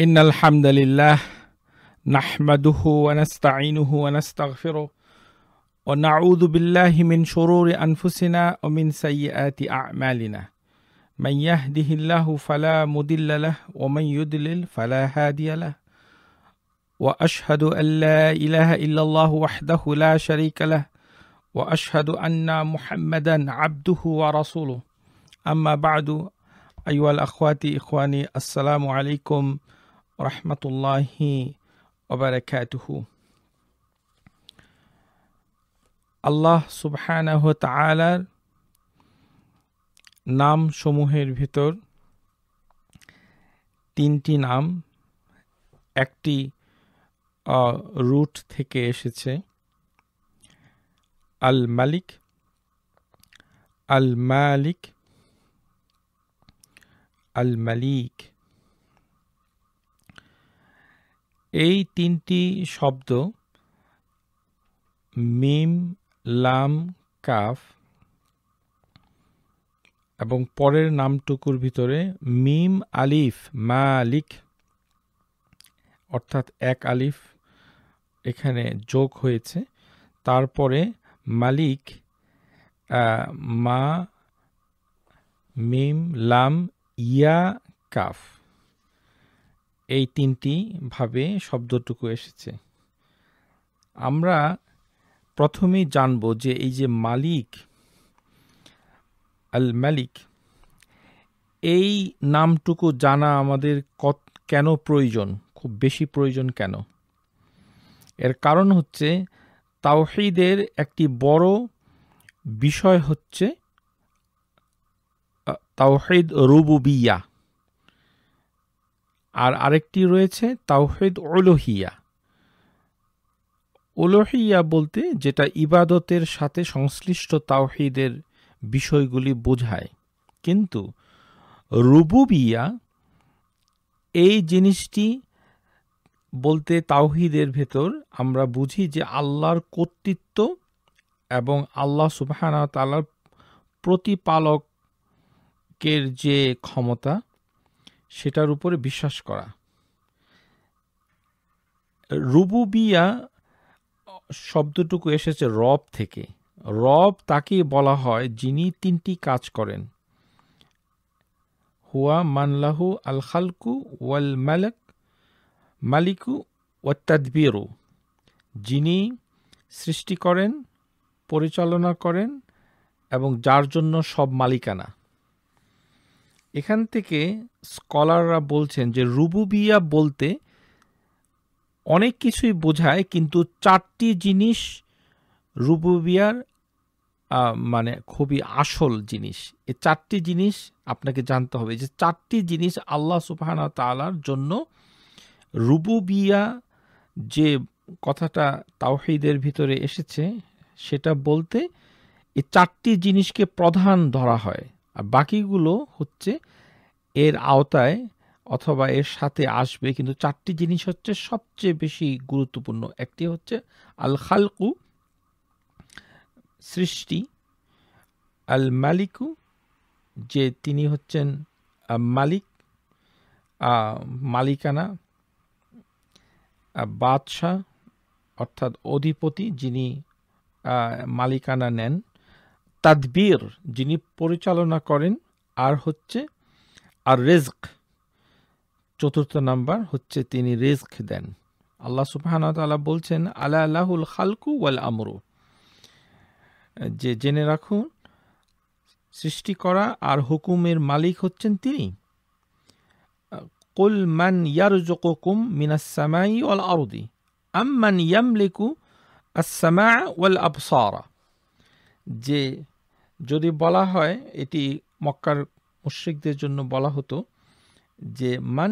إن الحمد لله نحمده ونستعينه ونستغفره ونعوذ بالله من شرور أنفسنا ومن سيئات أعمالنا من يهده الله فلا مضل له ومن يدلل فلا هادي له وأشهد أن لا إله إلا الله وحده لا شريك له وأشهد أن محمدا عبده ورسوله أما بعد أيها الأخوات إخواني السلام عليكم রহমতুল্লাহি ওবরাকাতুহু আল্লাহ সুবহানাহ তালার নাম সমূহের ভিতর তিনটি নাম একটি রুট থেকে এসেছে আল মালিক আল মালিক আল মালিক এই তিনটি শব্দ মিম লাম কাফ এবং পরের নামটুকুর ভিতরে মিম আলিফ মালিক অর্থাৎ এক আলিফ এখানে যোগ হয়েছে তারপরে মালিক মা মিম লাম ইয়া কাফ এই তিনটি ভাবে শব্দটুকু এসেছে আমরা প্রথমেই জানব যে এই যে মালিক আল মালিক এই নামটুকু জানা আমাদের কত কেন প্রয়োজন খুব বেশি প্রয়োজন কেন এর কারণ হচ্ছে তাওহিদের একটি বড় বিষয় হচ্ছে তাওহিদ রুবুবিয়া আর আরেকটি রয়েছে তাওহেদ ওলোহিয়া ওলোহিয়া বলতে যেটা ইবাদতের সাথে সংশ্লিষ্ট তাওহিদের বিষয়গুলি বোঝায় কিন্তু রুবুবিয়া এই জিনিসটি বলতে তাওহিদের ভেতর আমরা বুঝি যে আল্লাহর কর্তৃত্ব এবং আল্লাহ সুবাহানা তালার প্রতিপালকের যে ক্ষমতা সেটার উপরে বিশ্বাস করা রুবুবিয়া শব্দটুকু এসেছে রব থেকে রব তাকে বলা হয় যিনি তিনটি কাজ করেন হুয়া মানলাহু আল খালকু ওয়াল মালাক মালিকু ওয়াতাদবিরু যিনি সৃষ্টি করেন পরিচালনা করেন এবং যার জন্য সব মালিকানা এখান থেকে স্কলাররা বলছেন যে রুবুবিয়া বলতে অনেক কিছুই বোঝায় কিন্তু চারটি জিনিস রুবুবিয়ার মানে খুবই আসল জিনিস এই চারটি জিনিস আপনাকে জানতে হবে যে চারটি জিনিস আল্লাহ সুফানা তালার জন্য রুবুবিয়া যে কথাটা তাওহিদের ভিতরে এসেছে সেটা বলতে এই চারটি জিনিসকে প্রধান ধরা হয় আর বাকিগুলো হচ্ছে এর আওতায় অথবা এর সাথে আসবে কিন্তু চারটি জিনিস হচ্ছে সবচেয়ে বেশি গুরুত্বপূর্ণ একটি হচ্ছে আল খালকু সৃষ্টি আল মালিকু যে তিনি হচ্ছেন মালিক মালিকানা বাদশাহ অর্থাৎ অধিপতি যিনি মালিকানা নেন তাদবির যিনি পরিচালনা করেন আর হচ্ছে আর রেজক চতুর্থ নাম্বার হচ্ছে তিনি রেজক দেন আল্লাহ সুবাহানতালা বলছেন আলা আল্লাহুল খালকু ওয়াল আমরু যে জেনে রাখুন সৃষ্টি করা আর হুকুমের মালিক হচ্ছেন তিনি কুল মান ইয়ারজুকুকুম মিনাসসামাই ওয়াল আরদি আম্মান ইয়ামলিকু আসসামা ওয়াল আবসারা যে যদি বলা হয় এটি মক্কার মুশ্রিকদের জন্য বলা হতো যে মান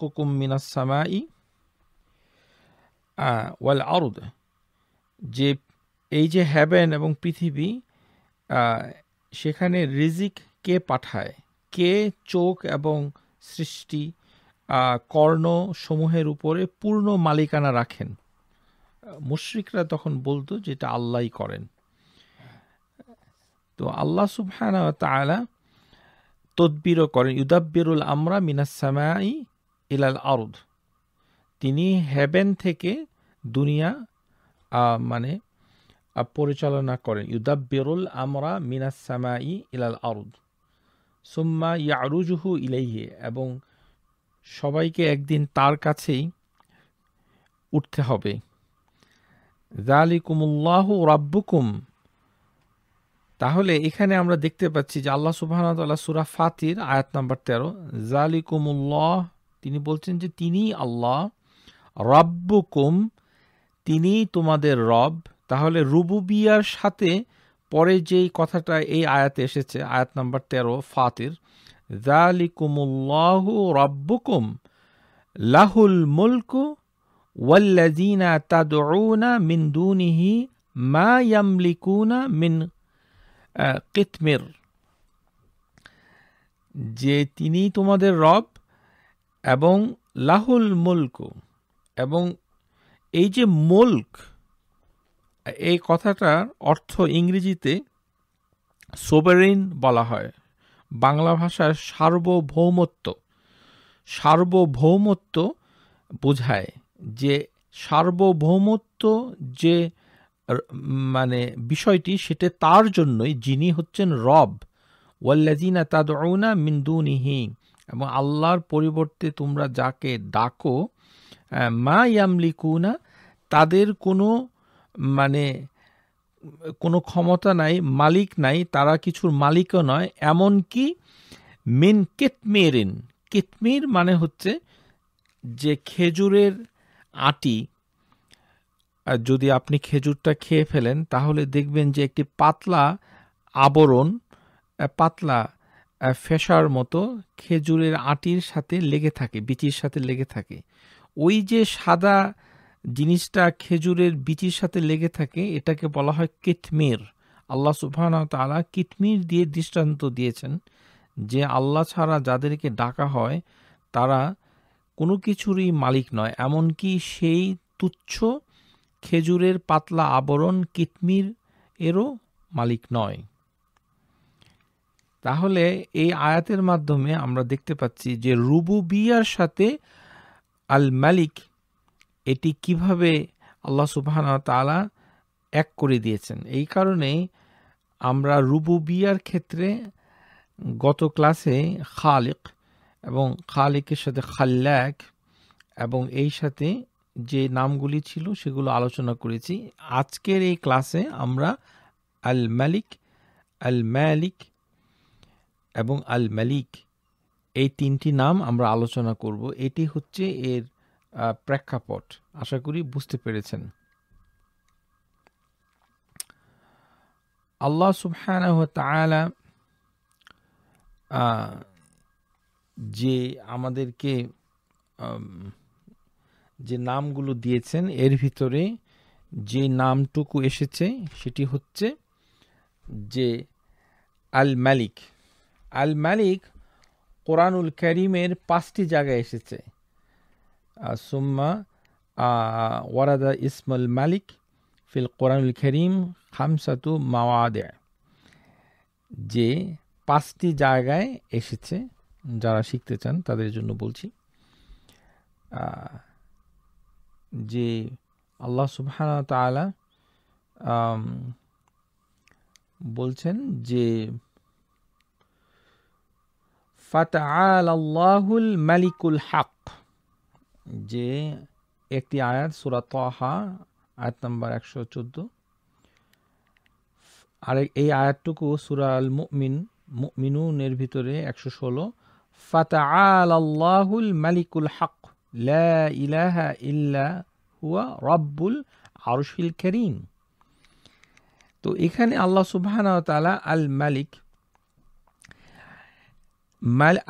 কুকুম মিনাস সামাই ওয়াল আরুদ যে এই যে হ্যাভেন এবং পৃথিবী সেখানে রিজিক কে পাঠায় কে চোখ এবং সৃষ্টি কর্ণ সমূহের উপরে পূর্ণ মালিকানা রাখেন মুশ্রিকরা তখন বলতো যেটা আল্লাহ করেন তো আল্লাহ সুফহান তালা তদবিরও করেন ইউদাব্বিরুল আমরা মিনাসামাই ইলাল আরুদ তিনি হেভেন থেকে দুনিয়া মানে পরিচালনা করেন ইউদাব্বিরুল আমরা মিনাসামাই ইলাল আরুদ সুম্মা ইয়ারুজুহু ইলাইহে এবং সবাইকে একদিন তার কাছেই উঠতে হবে জালিকুমুল্লাহ রাব্বুকুম তাহলে এখানে আমরা দেখতে পাচ্ছি যে আল্লাহ সুবাহতাল্লাহ সুরা ফাতির আয়াত নাম্বার তেরো জালিকুমুল্লাহ তিনি বলছেন যে তিনি আল্লাহ রব্বকুম তিনি তোমাদের রব তাহলে রুবুবিয়ার সাথে পরে যেই কথাটা এই আয়াতে এসেছে আয়াত নাম্বার তেরো ফাতির জালিকুমুল্লাহ রব্বকুম লাহুল মুলকু ওয়াল্লাজিনা তাদউনা মিন মা ইয়ামলিকুনা মিন কেতমের যে তিনি তোমাদের রব এবং লাহুল মুল্ক এবং এই যে মুল্ক এই কথাটার অর্থ ইংরেজিতে সোবেরিন বলা হয় বাংলা ভাষায় সার্বভৌমত্ব সার্বভৌমত্ব বোঝায় যে সার্বভৌমত্ব যে মানে বিষয়টি সেটা তার জন্যই যিনি হচ্ছেন রব ওয়াল্লাজিনা তাদৌনা মিন্দুনিহি এবং আল্লাহর পরিবর্তে তোমরা যাকে ডাকো মা ইয়ামলিকুনা তাদের কোনো মানে কোনো ক্ষমতা নাই মালিক নাই তারা কিছুর মালিকও নয় এমনকি মিন কেতমেরিন কেতমির মানে হচ্ছে যে খেজুরের আটি যদি আপনি খেজুরটা খেয়ে ফেলেন তাহলে দেখবেন যে একটি পাতলা আবরণ পাতলা ফেসার মতো খেজুরের আটির সাথে লেগে থাকে বিচির সাথে লেগে থাকে ওই যে সাদা জিনিসটা খেজুরের বিচির সাথে লেগে থাকে এটাকে বলা হয় কিতমির আল্লাহ সুফান তালা কিতমির দিয়ে দৃষ্টান্ত দিয়েছেন যে আল্লাহ ছাড়া যাদেরকে ডাকা হয় তারা কোনো কিছুরই মালিক নয় এমনকি সেই তুচ্ছ খেজুরের পাতলা আবরণ কিতমির এরও মালিক নয় তাহলে এই আয়াতের মাধ্যমে আমরা দেখতে পাচ্ছি যে রুবু বিয়ার সাথে আল মালিক এটি কিভাবে আল্লাহ সুবাহন তালা এক করে দিয়েছেন এই কারণে আমরা রুবু বিয়ার ক্ষেত্রে গত ক্লাসে খালিক এবং খালিকের সাথে খাল্লাক এবং এই সাথে যে নামগুলি ছিল সেগুলো আলোচনা করেছি আজকের এই ক্লাসে আমরা আল মালিক আল মালিক এবং আল মালিক এই তিনটি নাম আমরা আলোচনা করব এটি হচ্ছে এর প্রেক্ষাপট আশা করি বুঝতে পেরেছেন আল্লাহ সুবহানাহু তাআলা যে আমাদেরকে যে নামগুলো দিয়েছেন এর ভিতরে যে নামটুকু এসেছে সেটি হচ্ছে যে আল মালিক আল মালিক কোরআনুল করিমের পাঁচটি জায়গায় এসেছে সুম্মা ওয়ারাদা ইসমাল মালিক ফিল কোরআনুল করিম খামসাতু মাওয়াদে যে পাঁচটি জায়গায় এসেছে যারা শিখতে চান তাদের জন্য বলছি যে আল্লাহ সুবহানা তালা বলছেন যে ফাতাল আল্লাহুল মালিকুল হাক যে একটি আয়াত সুরা তহা আয়াত নম্বর একশো চোদ্দো আর এই আয়াতটুকু সুরা আল মুমিন মুমিনুনের ভিতরে একশো ষোলো ফাতাল আল্লাহুল মালিকুল হাক লা ইলাহা ইল্লা হুয়া রব্বুল আরশিল করিম তো এখানে আল্লাহ সুবাহান তালা আল মালিক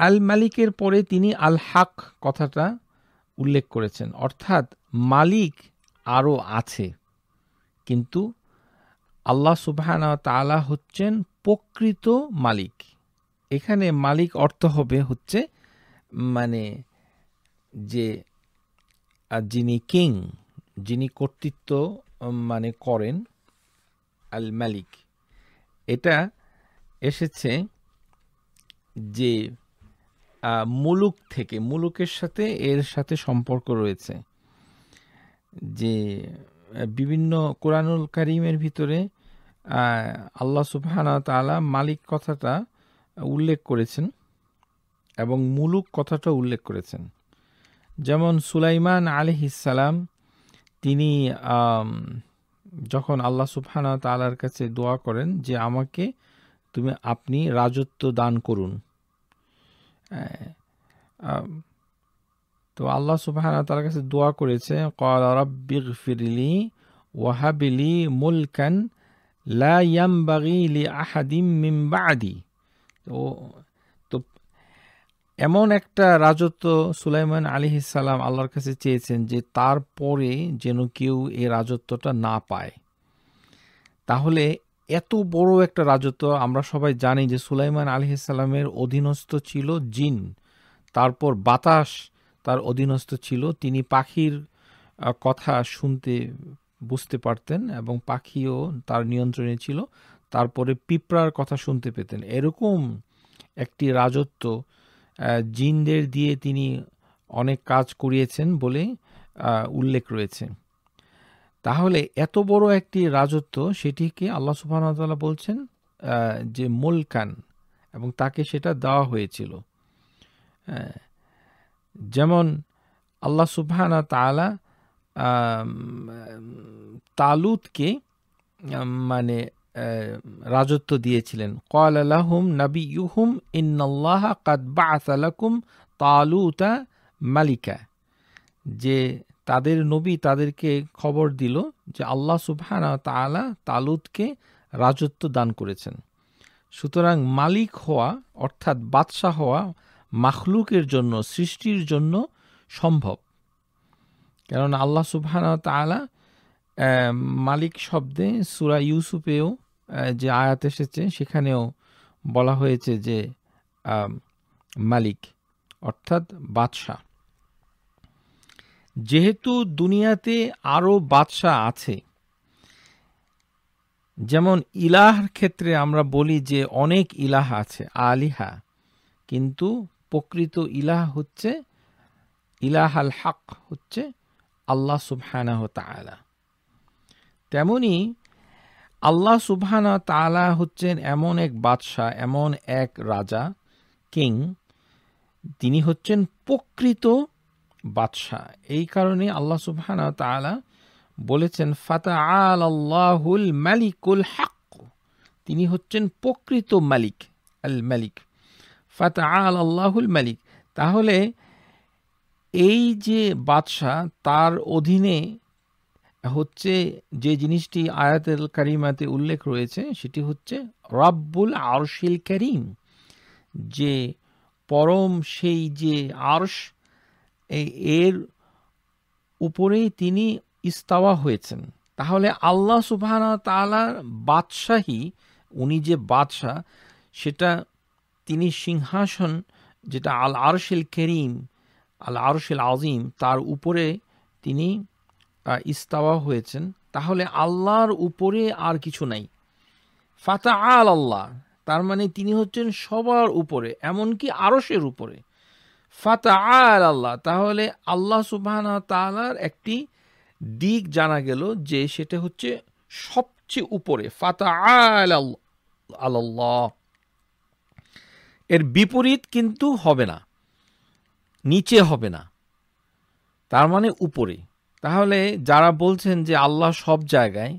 আল মালিকের পরে তিনি আল হাক কথাটা উল্লেখ করেছেন অর্থাৎ মালিক আরও আছে কিন্তু আল্লাহ সুবাহান তালা হচ্ছেন প্রকৃত মালিক এখানে মালিক অর্থ হবে হচ্ছে মানে যে যিনি কিং যিনি কর্তৃত্ব মানে করেন আল মালিক এটা এসেছে যে মুলুক থেকে মুলুকের সাথে এর সাথে সম্পর্ক রয়েছে যে বিভিন্ন কোরআনুল করিমের ভিতরে আল্লাহ সুবহান তালা মালিক কথাটা উল্লেখ করেছেন এবং মুলুক কথাটা উল্লেখ করেছেন যেমন সুলাইমান আলিহিসাল্লাম তিনি যখন আল্লাহ সুফানা তালার কাছে দোয়া করেন যে আমাকে তুমি আপনি রাজত্ব দান করুন তো আল্লাহ সুবাহানা তার কাছে দোয়া করেছে কলারব্বিগ ওয়াহাবিলি মুলকান লা ইয়াম্বাগি লি আহাদিম মিম্বাদি তো এমন একটা রাজত্ব সুলাইমান আলী ইসাল্লাম আল্লাহর কাছে চেয়েছেন যে তারপরে যেন কেউ এ রাজত্বটা না পায় তাহলে এত বড় একটা রাজত্ব আমরা সবাই জানি যে সুলাইমান আলী ইসাল্লামের অধীনস্থ ছিল জিন তারপর বাতাস তার অধীনস্থ ছিল তিনি পাখির কথা শুনতে বুঝতে পারতেন এবং পাখিও তার নিয়ন্ত্রণে ছিল তারপরে পিঁপড়ার কথা শুনতে পেতেন এরকম একটি রাজত্ব জিনদের দিয়ে তিনি অনেক কাজ করিয়েছেন বলে উল্লেখ রয়েছে তাহলে এত বড় একটি রাজত্ব সেটিকে আল্লাহ সুবাহতাল্লাহ বলছেন যে মোলকান এবং তাকে সেটা দেওয়া হয়েছিল যেমন আল্লাহ সুবহানা তালা তালুতকে মানে রাজত্ব দিয়েছিলেন কল আলাহুম নবী ইউহুম ইন্নআল্লাহ কাদবা আসালাকুম তালুতা মালিকা যে তাদের নবী তাদেরকে খবর দিল যে আল্লাহ সুবহান তালা তালুতকে রাজত্ব দান করেছেন সুতরাং মালিক হওয়া অর্থাৎ বাদশাহ হওয়া মাখলুকের জন্য সৃষ্টির জন্য সম্ভব কেননা আল্লাহ সুবহান তালা মালিক শব্দে সুরা ইউসুফেও যে আয়াত এসেছে সেখানেও বলা হয়েছে যে মালিক অর্থাৎ বাদশাহ যেহেতু দুনিয়াতে আরও বাদশাহ আছে যেমন ইলাহার ক্ষেত্রে আমরা বলি যে অনেক ইলাহ আছে আলিহা কিন্তু প্রকৃত ইলাহ হচ্ছে ইলাহ আল হক হচ্ছে আল্লাহ সুবহানাহ তালা তেমনি আল্লাহ সুবহানা তালা হচ্ছেন এমন এক বাদশাহ এমন এক রাজা কিং তিনি হচ্ছেন প্রকৃত বাদশাহ এই কারণে আল্লাহ সুবহানা তালা বলেছেন ফাতা আল আল্লাহুল মালিকুল হাক তিনি হচ্ছেন প্রকৃত মালিক আল মালিক ফাতা আল আল্লাহুল মালিক তাহলে এই যে বাদশাহ তার অধীনে হচ্ছে যে জিনিসটি আয়াতের কারিমাতে উল্লেখ রয়েছে সেটি হচ্ছে রাব্বুল আরশিল করিম যে পরম সেই যে আরশ এর উপরেই তিনি ইস্তাওয়া হয়েছেন তাহলে আল্লাহ সুবাহানা তালার বাদশাহী উনি যে বাদশাহ সেটা তিনি সিংহাসন যেটা আল আরশিল করিম আল আরশিল আজিম তার উপরে তিনি ইস্তাওয়া হয়েছেন তাহলে আল্লাহর উপরে আর কিছু নাই ফাতা আল আল্লাহ তার মানে তিনি হচ্ছেন সবার উপরে এমনকি আরসের উপরে ফাতা আল আল্লাহ তাহলে আল্লাহ সুবাহ তালার একটি দিক জানা গেল যে সেটা হচ্ছে সবচেয়ে উপরে ফাতা আল আল্লাহ এর বিপরীত কিন্তু হবে না নিচে হবে না তার মানে উপরে তাহলে যারা বলছেন যে আল্লাহ সব জায়গায়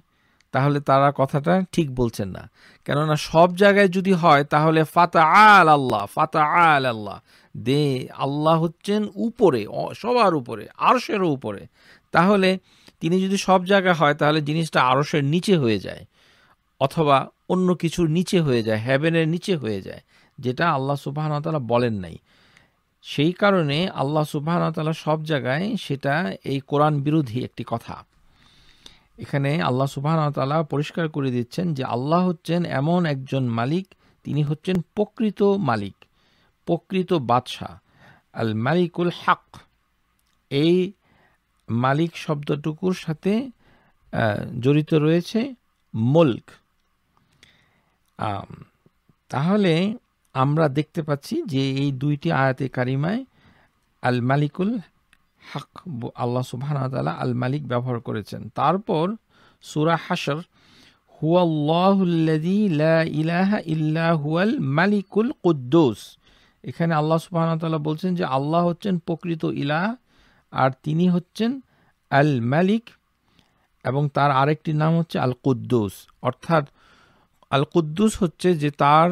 তাহলে তারা কথাটা ঠিক বলছেন না কেননা সব জায়গায় যদি হয় তাহলে ফাতা আল আল্লাহ ফাতা আল আল্লাহ দে আল্লাহ হচ্ছেন উপরে সবার উপরে আরশেরও উপরে তাহলে তিনি যদি সব জায়গায় হয় তাহলে জিনিসটা আরশের নিচে হয়ে যায় অথবা অন্য কিছুর নিচে হয়ে যায় হ্যাভেনের নিচে হয়ে যায় যেটা আল্লাহ তালা বলেন নাই সেই কারণে আল্লাহ সুবাহতালা সব জায়গায় সেটা এই কোরআন বিরোধী একটি কথা এখানে আল্লাহ সুবাহতালা পরিষ্কার করে দিচ্ছেন যে আল্লাহ হচ্ছেন এমন একজন মালিক তিনি হচ্ছেন প্রকৃত মালিক প্রকৃত বাদশাহ আল মালিকুল হাক এই মালিক শব্দটুকুর সাথে জড়িত রয়েছে মুল্ক তাহলে আমরা দেখতে পাচ্ছি যে এই দুইটি আয়াতে কারিমায় আল মালিকুল হক আল্লাহ সুবাহানতালা আল মালিক ব্যবহার করেছেন তারপর সুরা হাসর ইলাহা হুয়াল মালিকুল কুদ্দোস এখানে আল্লাহ সুবাহানতালা বলছেন যে আল্লাহ হচ্ছেন প্রকৃত ইলাহ আর তিনি হচ্ছেন আল মালিক এবং তার আরেকটি নাম হচ্ছে আল কুদ্দুস অর্থাৎ আল কুদ্দুস হচ্ছে যে তার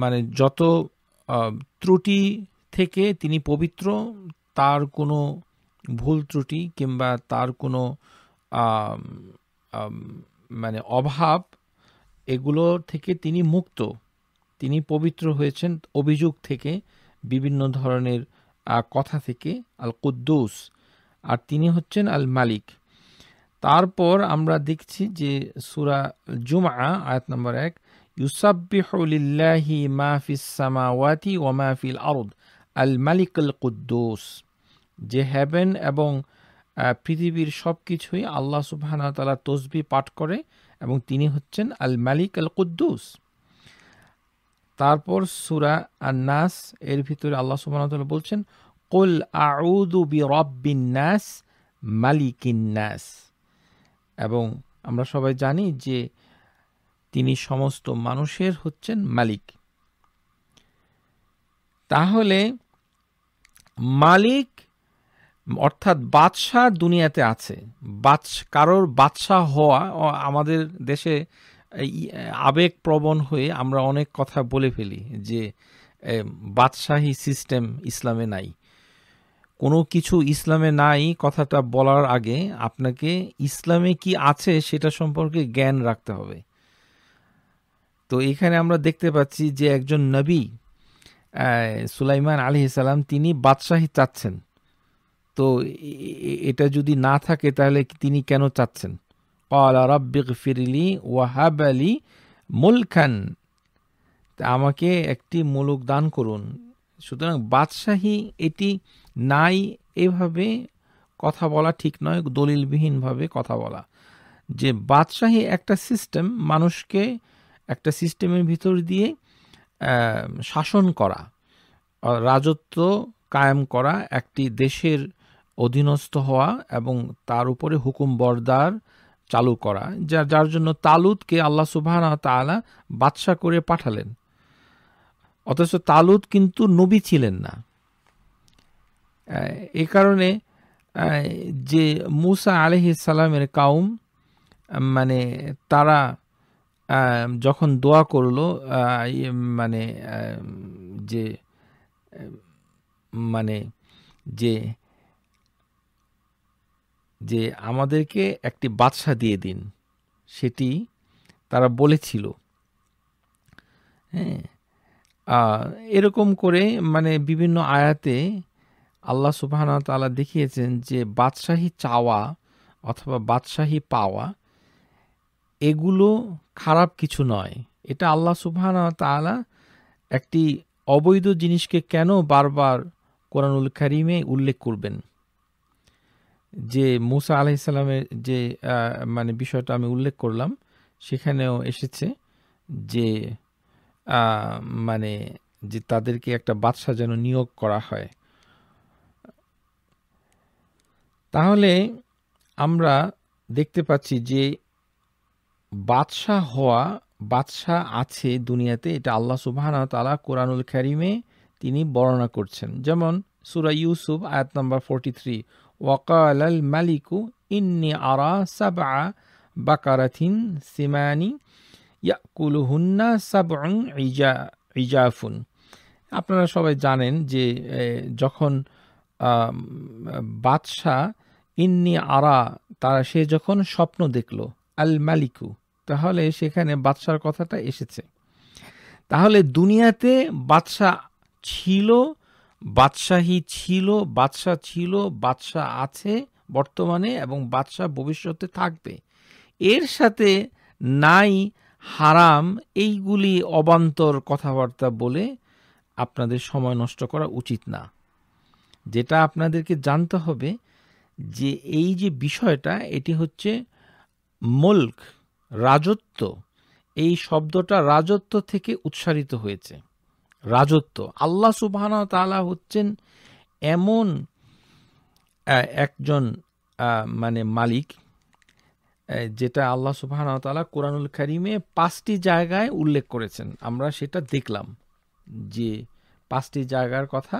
মানে যত ত্রুটি থেকে তিনি পবিত্র তার কোনো ভুল ত্রুটি কিংবা তার কোনো মানে অভাব এগুলো থেকে তিনি মুক্ত তিনি পবিত্র হয়েছেন অভিযোগ থেকে বিভিন্ন ধরনের কথা থেকে আল কুদ্দুস আর তিনি হচ্ছেন আল মালিক তারপর আমরা দেখছি যে সুরা জুমা আয়াত নম্বর এক ইউসাব্বিহলিল্লাহি মাহফিস সামাওয়াতি ও মাহফিল আরদ আল মালিক কুদ্দোস যে হ্যাভেন এবং পৃথিবীর সব কিছুই আল্লাহ সুবাহানতালা তসবি পাঠ করে এবং তিনি হচ্ছেন আল মালিক আল কুদ্দুস তারপর সুরা আর নাস এর ভিতরে আল্লাহ সুবাহানতালা বলছেন কোল আউদু বি রব্বিন নাস মালিকিন নাস এবং আমরা সবাই জানি যে তিনি সমস্ত মানুষের হচ্ছেন মালিক তাহলে মালিক অর্থাৎ বাদশাহ দুনিয়াতে আছে বাদশ কারোর বাদশাহ হওয়া আমাদের দেশে আবেগ প্রবণ হয়ে আমরা অনেক কথা বলে ফেলি যে বাদশাহী সিস্টেম ইসলামে নাই কোনো কিছু ইসলামে নাই কথাটা বলার আগে আপনাকে ইসলামে কি আছে সেটা সম্পর্কে জ্ঞান রাখতে হবে তো এখানে আমরা দেখতে পাচ্ছি যে একজন নবী সুলাইমান আলী সালাম তিনি বাদশাহী চাচ্ছেন তো এটা যদি না থাকে তাহলে তিনি কেন চাচ্ছেন ফিরিলি ওয়াহাব আলী মুলখান আমাকে একটি মুলুক দান করুন সুতরাং বাদশাহী এটি নাই এভাবে কথা বলা ঠিক নয় দলিলবিহীনভাবে কথা বলা যে বাদশাহী একটা সিস্টেম মানুষকে একটা সিস্টেমের ভিতর দিয়ে শাসন করা রাজত্ব কায়েম করা একটি দেশের অধীনস্থ হওয়া এবং তার উপরে হুকুম বর্দার চালু করা যা যার জন্য তালুদকে আল্লাহ সুবাহ তালা বাদশা করে পাঠালেন অথচ তালুদ কিন্তু নবী ছিলেন না এ কারণে যে মুসা আলহিসাল্লামের কাউম মানে তারা যখন দোয়া করলো ইয়ে, মানে যে মানে যে যে আমাদেরকে একটি বাদশা দিয়ে দিন সেটি তারা বলেছিল হ্যাঁ এরকম করে মানে বিভিন্ন আয়াতে আল্লাহ সুবাহ তালা দেখিয়েছেন যে বাদশাহী চাওয়া অথবা বাদশাহী পাওয়া এগুলো খারাপ কিছু নয় এটা আল্লাহ সুবহান তালা একটি অবৈধ জিনিসকে কেন বারবার কোরআনুল কারিমে উল্লেখ করবেন যে মুসা আলাইসাল্লামের যে মানে বিষয়টা আমি উল্লেখ করলাম সেখানেও এসেছে যে মানে যে তাদেরকে একটা বাদশা যেন নিয়োগ করা হয় তাহলে আমরা দেখতে পাচ্ছি যে বাদশাহ হওয়া বাদশাহ আছে দুনিয়াতে এটা আল্লাহ সুবাহানা তালা কোরআনুল খারিমে তিনি বর্ণনা করছেন যেমন সুরা ইউসুফ আয়াত নম্বর ফোরটি থ্রি ওয়াকাল আল মালিকু ইন্নি আরা সাবা বাকারাথিন সিমানি ইয়াকুলুহুন্না সাবং ইজা ইজাফুন আপনারা সবাই জানেন যে যখন বাদশাহ ইন্নি আরা তারা সে যখন স্বপ্ন দেখলো আল মালিকু তাহলে সেখানে বাদশার কথাটা এসেছে তাহলে দুনিয়াতে বাদশাহ ছিল বাদশাহী ছিল বাদশাহ ছিল বাদশাহ আছে বর্তমানে এবং বাদশাহ ভবিষ্যতে থাকবে এর সাথে নাই হারাম এইগুলি অবান্তর কথাবার্তা বলে আপনাদের সময় নষ্ট করা উচিত না যেটা আপনাদেরকে জানতে হবে যে এই যে বিষয়টা এটি হচ্ছে মুল্ক রাজত্ব এই শব্দটা রাজত্ব থেকে উচ্চারিত হয়েছে রাজত্ব আল্লাহ সুবাহানা তালা হচ্ছেন এমন একজন মানে মালিক যেটা আল্লাহ সুবাহান তালা কোরআনুল খারিমে পাঁচটি জায়গায় উল্লেখ করেছেন আমরা সেটা দেখলাম যে পাঁচটি জায়গার কথা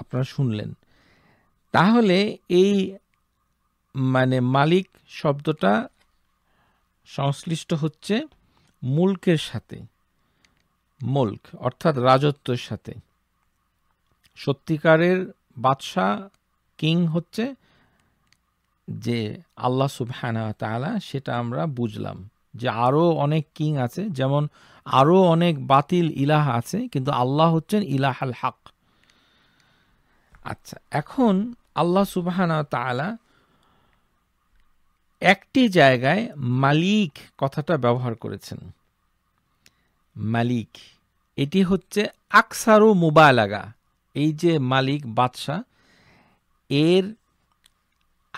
আপনারা শুনলেন তাহলে এই মানে মালিক শব্দটা সংশ্লিষ্ট হচ্ছে মুল্কের সাথে মুল্ক অর্থাৎ রাজত্বের সাথে সত্যিকারের বাদশাহ কিং হচ্ছে যে আল্লাহ সুবহানা তালা সেটা আমরা বুঝলাম যে আরও অনেক কিং আছে যেমন আরও অনেক বাতিল ইলাহ আছে কিন্তু আল্লাহ হচ্ছেন ইলাহাল হক আচ্ছা এখন আল্লাহ সুবাহানা তালা একটি জায়গায় মালিক কথাটা ব্যবহার করেছেন মালিক এটি হচ্ছে আকসারু মুবালাগা এই যে মালিক বাদশাহ এর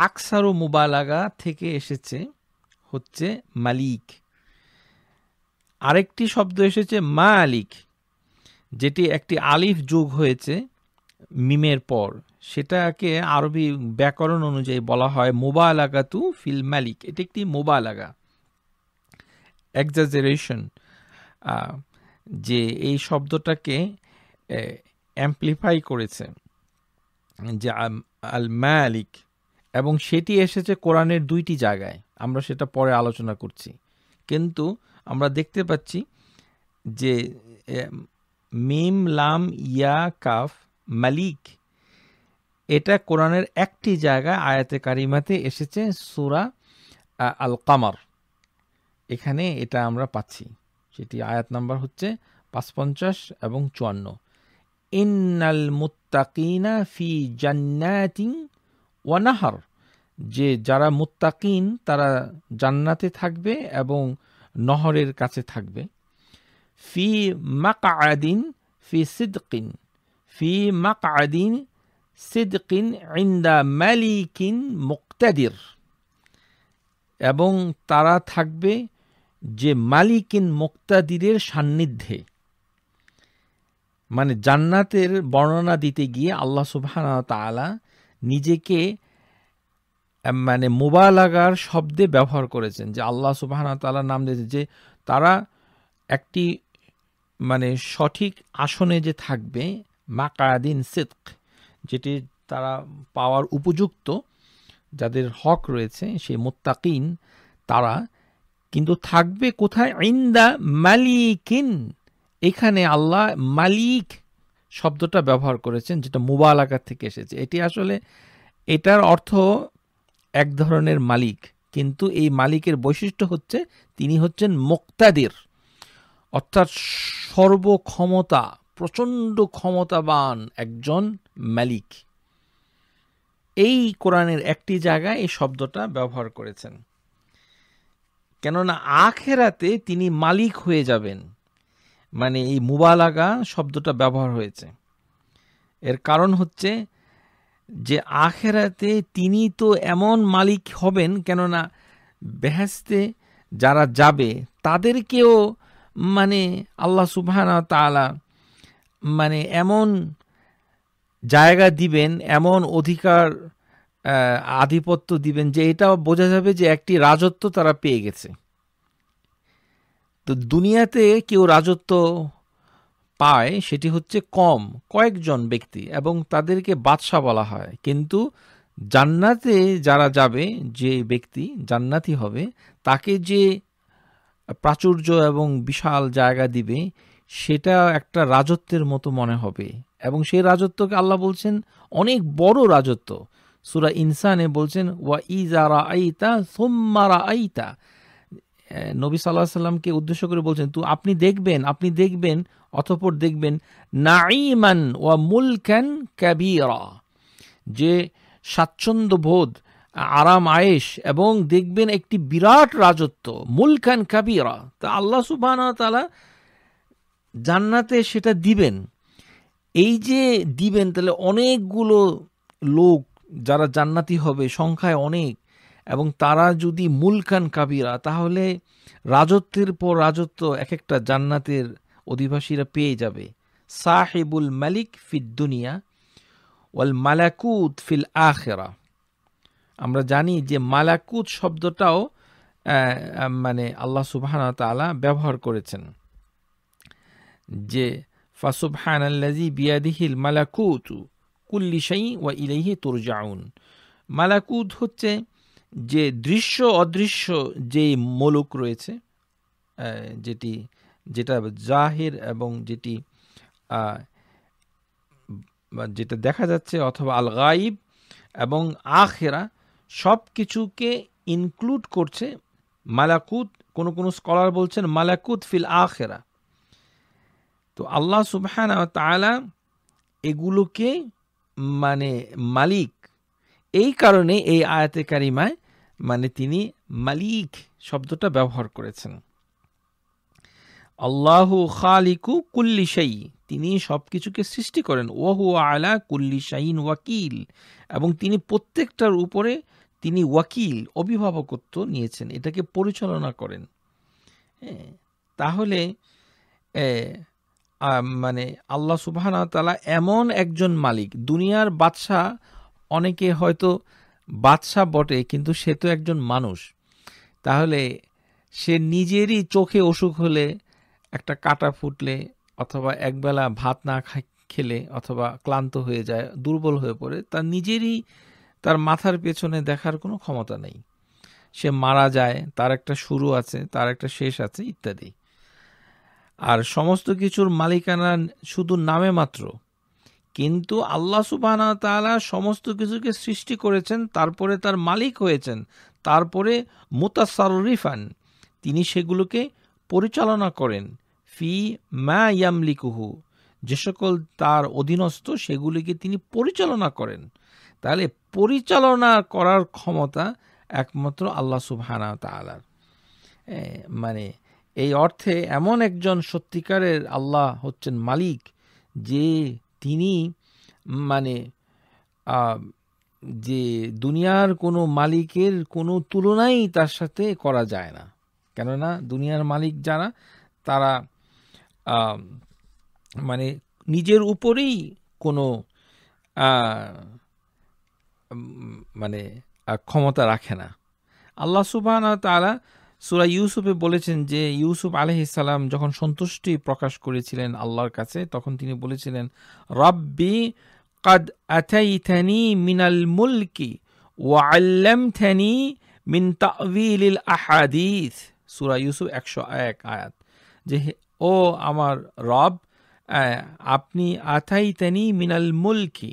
আকসারু মুবালাগা থেকে এসেছে হচ্ছে মালিক আরেকটি শব্দ এসেছে মালিক যেটি একটি আলিফ যোগ হয়েছে মিমের পর সেটাকে আরবি ব্যাকরণ অনুযায়ী বলা হয় আলাগা তু ফিল মালিক এটি একটি আলাগা এক্সাজারেশন যে এই শব্দটাকে অ্যাম্পলিফাই করেছে যে আল মালিক এবং সেটি এসেছে কোরআনের দুইটি জায়গায় আমরা সেটা পরে আলোচনা করছি কিন্তু আমরা দেখতে পাচ্ছি যে মিম লাম ইয়া কাফ মালিক এটা কোরআনের একটি জায়গায় আয়াতে কারিমাতে এসেছে সুরা আল কামার এখানে এটা আমরা পাচ্ছি সেটি আয়াত নাম্বার হচ্ছে পাঁচ পঞ্চাশ এবং চুয়ান্ন ইন্নাল মুত্তাকিনা ফি জান্নাতিং ওয়ানাহার যে যারা মুত্তাকিন তারা জান্নাতে থাকবে এবং নহরের কাছে থাকবে ফি আয়াদিন ফি সিদ্দিন ফি مقعد صدق عند ملك مقتدر এবং তারা থাকবে যে মালিকিন মুক্তাদিরের সান্নিধ্যে মানে জান্নাতের বর্ণনা দিতে গিয়ে আল্লাহ সুবহান তালা নিজেকে মানে মোবালাগার শব্দে ব্যবহার করেছেন যে আল্লাহ সুবহান তালা নাম দিয়েছে যে তারা একটি মানে সঠিক আসনে যে থাকবে মাকায়াদিন সিদ্ক যেটি তারা পাওয়ার উপযুক্ত যাদের হক রয়েছে সেই মোত্তাকিন তারা কিন্তু থাকবে কোথায় ইন্দা মালিকিন এখানে আল্লাহ মালিক শব্দটা ব্যবহার করেছেন যেটা মুবালাকার থেকে এসেছে এটি আসলে এটার অর্থ এক ধরনের মালিক কিন্তু এই মালিকের বৈশিষ্ট্য হচ্ছে তিনি হচ্ছেন মোক্তাদের অর্থাৎ সর্বক্ষমতা প্রচণ্ড ক্ষমতাবান একজন মালিক এই কোরআনের একটি জায়গায় এই শব্দটা ব্যবহার করেছেন কেননা আখেরাতে তিনি মালিক হয়ে যাবেন মানে এই মুবালাগা শব্দটা ব্যবহার হয়েছে এর কারণ হচ্ছে যে আখেরাতে তিনি তো এমন মালিক হবেন কেননা বেহেস্তে যারা যাবে তাদেরকেও মানে আল্লাহ সুবাহ তালা মানে এমন জায়গা দিবেন এমন অধিকার আধিপত্য দিবেন যে এটা বোঝা যাবে যে একটি রাজত্ব তারা পেয়ে গেছে তো দুনিয়াতে কেউ রাজত্ব পায় সেটি হচ্ছে কম কয়েকজন ব্যক্তি এবং তাদেরকে বাদশাহ বলা হয় কিন্তু জান্নাতে যারা যাবে যে ব্যক্তি জান্নাতি হবে তাকে যে প্রাচুর্য এবং বিশাল জায়গা দিবে সেটা একটা রাজত্বের মতো মনে হবে এবং সেই রাজত্বকে আল্লাহ বলছেন অনেক বড় রাজত্ব সুরা ইনসানে বলছেন ওয়া ইজারা আইতা সোম্মারা আইতা নবী সাল্লাহ সাল্লামকে উদ্দেশ্য করে বলছেন তো আপনি দেখবেন আপনি দেখবেন অথপর দেখবেন নাইমান ওয়া ক্যান ক্যাবিরা যে স্বাচ্ছন্দ্য বোধ আরাম আয়েস এবং দেখবেন একটি বিরাট রাজত্ব মুলখান কাবিরা তা আল্লাহ সুবাহ তালা জান্নাতে সেটা দিবেন এই যে দিবেন তাহলে অনেকগুলো লোক যারা জান্নাতি হবে সংখ্যায় অনেক এবং তারা যদি মুলকান কাবিরা তাহলে রাজত্বের পর রাজত্ব এক একটা জান্নাতের অধিবাসীরা পেয়ে যাবে সাহেবুল মালিক ফিদ দুনিয়া ওয়াল মালাকুত ফিল আখেরা আমরা জানি যে মালাকুত শব্দটাও মানে আল্লাহ সুবাহ তালা ব্যবহার করেছেন যে আল্লাজি বিয়াদিহিল মালাকুত সাই ওয়া ইলাইহি তুরজাউন মালাকুত হচ্ছে যে দৃশ্য অদৃশ্য যে মোলক রয়েছে যেটি যেটা জাহির এবং যেটি যেটা দেখা যাচ্ছে অথবা আল গাইব এবং আখেরা সব কিছুকে ইনক্লুড করছে মালাকুত কোনো কোনো স্কলার বলছেন মালাকুত ফিল আখেরা তো আল্লাহ সুবহান তালা এগুলোকে মানে মালিক এই কারণে এই আয়াতে কারিমায় মানে তিনি মালিক শব্দটা ব্যবহার করেছেন আল্লাহু খালিকু সাই তিনি সব কিছুকে সৃষ্টি করেন ওয়াহু আলা কুল্লি শাহিন ওয়াকিল এবং তিনি প্রত্যেকটার উপরে তিনি ওয়াকিল অভিভাবকত্ব নিয়েছেন এটাকে পরিচালনা করেন হ্যাঁ, তাহলে মানে আল্লাহ সুবাহানা তালা এমন একজন মালিক দুনিয়ার বাদশাহ অনেকে হয়তো বাদশাহ বটে কিন্তু সে তো একজন মানুষ তাহলে সে নিজেরই চোখে অসুখ হলে একটা কাটা ফুটলে অথবা একবেলা ভাত না খেলে অথবা ক্লান্ত হয়ে যায় দুর্বল হয়ে পড়ে তার নিজেরই তার মাথার পেছনে দেখার কোনো ক্ষমতা নেই সে মারা যায় তার একটা শুরু আছে তার একটা শেষ আছে ইত্যাদি আর সমস্ত কিছুর মালিকানা শুধু নামে মাত্র কিন্তু আল্লাহ সুবাহ তালা সমস্ত কিছুকে সৃষ্টি করেছেন তারপরে তার মালিক হয়েছেন তারপরে রিফান তিনি সেগুলোকে পরিচালনা করেন ফি মা ইয়ামলিকুহু যে সকল তার অধীনস্থ সেগুলিকে তিনি পরিচালনা করেন তাহলে পরিচালনা করার ক্ষমতা একমাত্র আল্লাহ সুবহানা তালার মানে এই অর্থে এমন একজন সত্যিকারের আল্লাহ হচ্ছেন মালিক যে তিনি মানে যে দুনিয়ার কোনো মালিকের কোনো তুলনাই তার সাথে করা যায় না কেননা দুনিয়ার মালিক যারা তারা মানে নিজের উপরেই কোনো মানে ক্ষমতা রাখে না আল্লাহ সুবাহ তারা সুরা ইউসুফে বলেছেন যে ইউসুফ ইসালাম যখন সন্তুষ্টি প্রকাশ করেছিলেন আল্লাহর কাছে তখন তিনি বলেছিলেন রব্বি কাদ আথাইথানি মিনাল মুলকি থানি মিন তাউিলিল আহাদিস সুরা ইউসুফ একশো এক আয়াত যে ও আমার রব আপনি আথাইতানি মিনাল মুলকি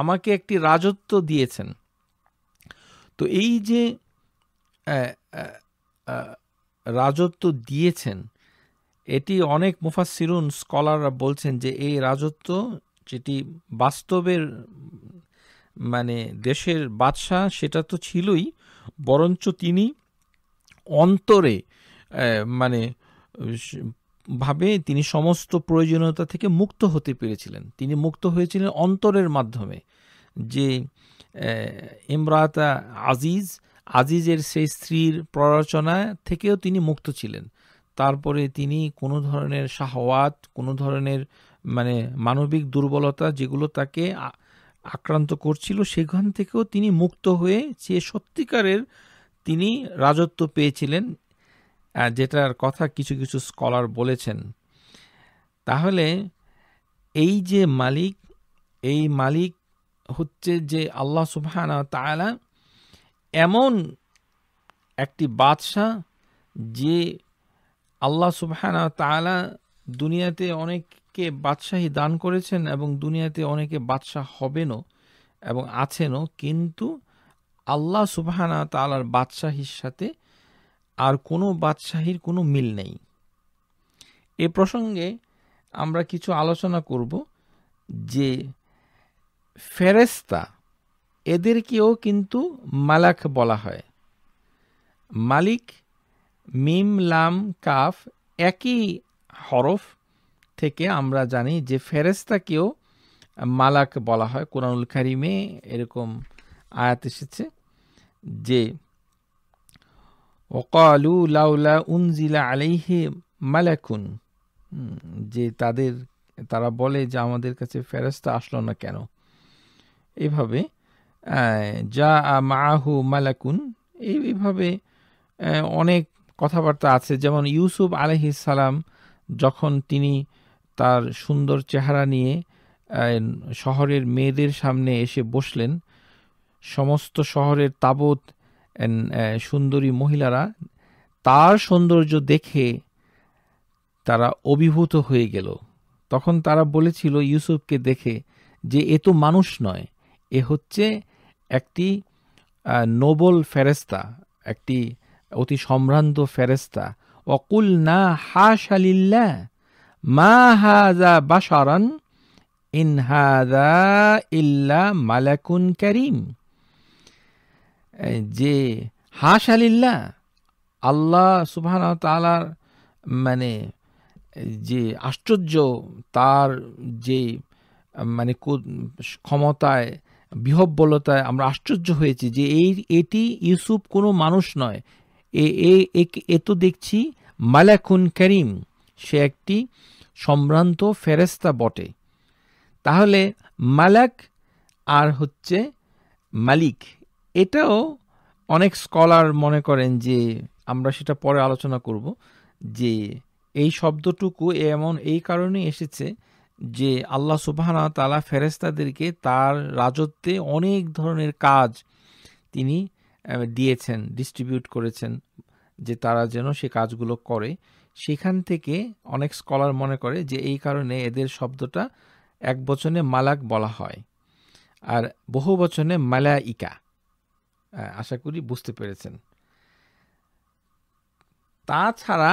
আমাকে একটি রাজত্ব দিয়েছেন তো এই যে রাজত্ব দিয়েছেন এটি অনেক মুফাসিরুন স্কলাররা বলছেন যে এই রাজত্ব যেটি বাস্তবের মানে দেশের বাদশাহ সেটা তো ছিলই বরঞ্চ তিনি অন্তরে মানে ভাবে তিনি সমস্ত প্রয়োজনীয়তা থেকে মুক্ত হতে পেরেছিলেন তিনি মুক্ত হয়েছিলেন অন্তরের মাধ্যমে যে ইমরাতা আজিজ আজিজের সেই স্ত্রীর প্ররোচনা থেকেও তিনি মুক্ত ছিলেন তারপরে তিনি কোনো ধরনের শাহওয়াত কোনো ধরনের মানে মানবিক দুর্বলতা যেগুলো তাকে আক্রান্ত করছিল সেখান থেকেও তিনি মুক্ত হয়ে সে সত্যিকারের তিনি রাজত্ব পেয়েছিলেন যেটার কথা কিছু কিছু স্কলার বলেছেন তাহলে এই যে মালিক এই মালিক হচ্ছে যে আল্লাহ সুবহান তালা এমন একটি বাদশাহ যে আল্লাহ সুবহানা তালা দুনিয়াতে অনেককে বাদশাহী দান করেছেন এবং দুনিয়াতে অনেকে বাদশাহ হবেনও এবং আছেনও কিন্তু আল্লাহ সুবহানা তালার বাদশাহীর সাথে আর কোনো বাদশাহীর কোনো মিল নেই এ প্রসঙ্গে আমরা কিছু আলোচনা করব যে ফেরেস্তা এদেরকেও কিন্তু মালাক বলা হয় মালিক মিম লাম কাফ একই হরফ থেকে আমরা জানি যে ফেরেস্তাকেও মালাক বলা হয় কোরআনুল কারিমে এরকম আয়াত এসেছে যে ওকালু লাউলা উনজিলা আলাইহে মালাকুন যে তাদের তারা বলে যে আমাদের কাছে ফেরস্তা আসলো না কেন এভাবে যা মাহু মালাকুন এইভাবে অনেক কথাবার্তা আছে যেমন ইউসুফ সালাম যখন তিনি তার সুন্দর চেহারা নিয়ে শহরের মেয়েদের সামনে এসে বসলেন সমস্ত শহরের তাবৎ সুন্দরী মহিলারা তার সৌন্দর্য দেখে তারা অভিভূত হয়ে গেল তখন তারা বলেছিল ইউসুফকে দেখে যে এ তো মানুষ নয় এ হচ্ছে একটি নোবল ফেরেস্তা একটি অতি সম্ভ্রান্ত ফেরেস্তা অকুল না হাসালিল্লা মা হাজা বাসারান ইন হাদা ইল্লা মালাকুন করিম যে হাসালিল্লা আল্লাহ সুবহান তালার মানে যে আশ্চর্য তার যে মানে ক্ষমতায় বিহব্বলতায় আমরা আশ্চর্য হয়েছি যে এই এটি ইউসুফ কোনো মানুষ নয় এ তো দেখছি মালাকুন করিম সে একটি সম্ভ্রান্ত ফেরেস্তা বটে তাহলে মালাক আর হচ্ছে মালিক এটাও অনেক স্কলার মনে করেন যে আমরা সেটা পরে আলোচনা করব যে এই শব্দটুকু এমন এই কারণে এসেছে যে আল্লাহ সুবাহানা তালা ফেরেস্তাদেরকে তার রাজত্বে অনেক ধরনের কাজ তিনি দিয়েছেন ডিস্ট্রিবিউট করেছেন যে তারা যেন সে কাজগুলো করে সেখান থেকে অনেক স্কলার মনে করে যে এই কারণে এদের শব্দটা এক বচনে মালাক বলা হয় আর বহু বচনে মালাইকা আশা করি বুঝতে পেরেছেন তাছাড়া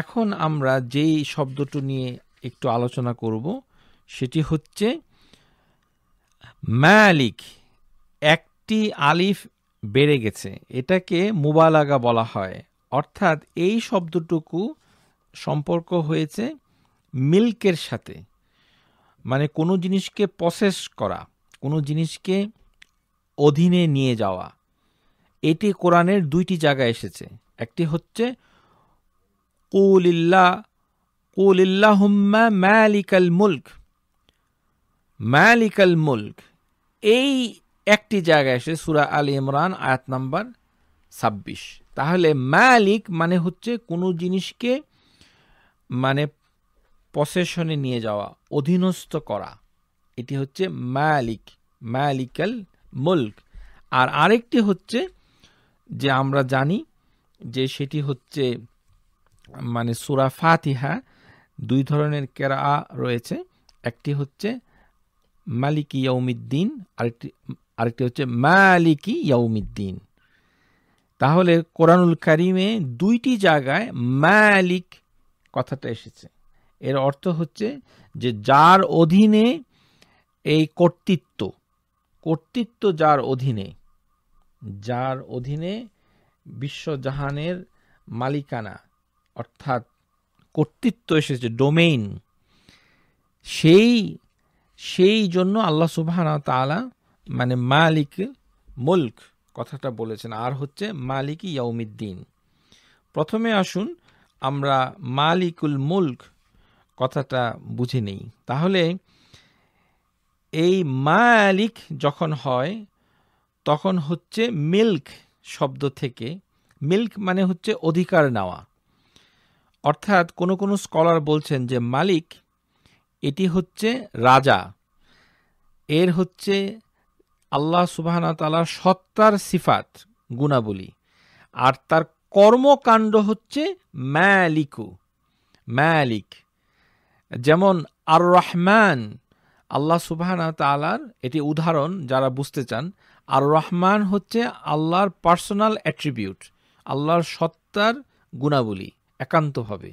এখন আমরা যেই শব্দটি নিয়ে একটু আলোচনা করব সেটি হচ্ছে ম্যালিক একটি আলিফ বেড়ে গেছে এটাকে মুবালাগা বলা হয় অর্থাৎ এই শব্দটুকু সম্পর্ক হয়েছে মিল্কের সাথে মানে কোনো জিনিসকে প্রসেস করা কোনো জিনিসকে অধীনে নিয়ে যাওয়া এটি কোরআনের দুইটি জায়গায় এসেছে একটি হচ্ছে কুলিল্লা কুলিল্লাহুম্মা মালিকাল মুলক ম্যালিকাল মুলক এই একটি জায়গায় এসে সুরা আলী ইমরান আয়াত নাম্বার ছাব্বিশ তাহলে ম্যালিক মানে হচ্ছে কোনো জিনিসকে মানে প্রসেশনে নিয়ে যাওয়া অধীনস্থ করা এটি হচ্ছে মালিক মালিকাল মুলক আর আরেকটি হচ্ছে যে আমরা জানি যে সেটি হচ্ছে মানে সুরা ফাতিহা দুই ধরনের কেরা রয়েছে একটি হচ্ছে মালিকি ইয়ৌমিদ্দিন আরেকটি আরেকটি হচ্ছে মালিকি ইয়ৌমিদ্দিন তাহলে কোরআনুল কারিমে দুইটি জায়গায় মালিক কথাটা এসেছে এর অর্থ হচ্ছে যে যার অধীনে এই কর্তৃত্ব কর্তৃত্ব যার অধীনে যার অধীনে বিশ্বজাহানের মালিকানা অর্থাৎ কর্তৃত্ব এসেছে ডোমেইন সেই সেই জন্য আল্লাহ সুবাহ তালা মানে মালিক মুল্ক কথাটা বলেছেন আর হচ্ছে মালিক ইয়াউমিদ্দিন প্রথমে আসুন আমরা মালিকুল মুল্ক কথাটা বুঝে নেই তাহলে এই মালিক যখন হয় তখন হচ্ছে মিল্ক শব্দ থেকে মিল্ক মানে হচ্ছে অধিকার নেওয়া অর্থাৎ কোনো কোনো স্কলার বলছেন যে মালিক এটি হচ্ছে রাজা এর হচ্ছে আল্লাহ তালার সত্তার সিফাত গুণাবলী আর তার কর্মকাণ্ড হচ্ছে ম্যালিকু ম্যালিক যেমন আর রহমান আল্লাহ সুবাহানা তালার এটি উদাহরণ যারা বুঝতে চান আর রহমান হচ্ছে আল্লাহর পার্সোনাল অ্যাট্রিবিউট আল্লাহর সত্তার গুণাবলী একান্তভাবে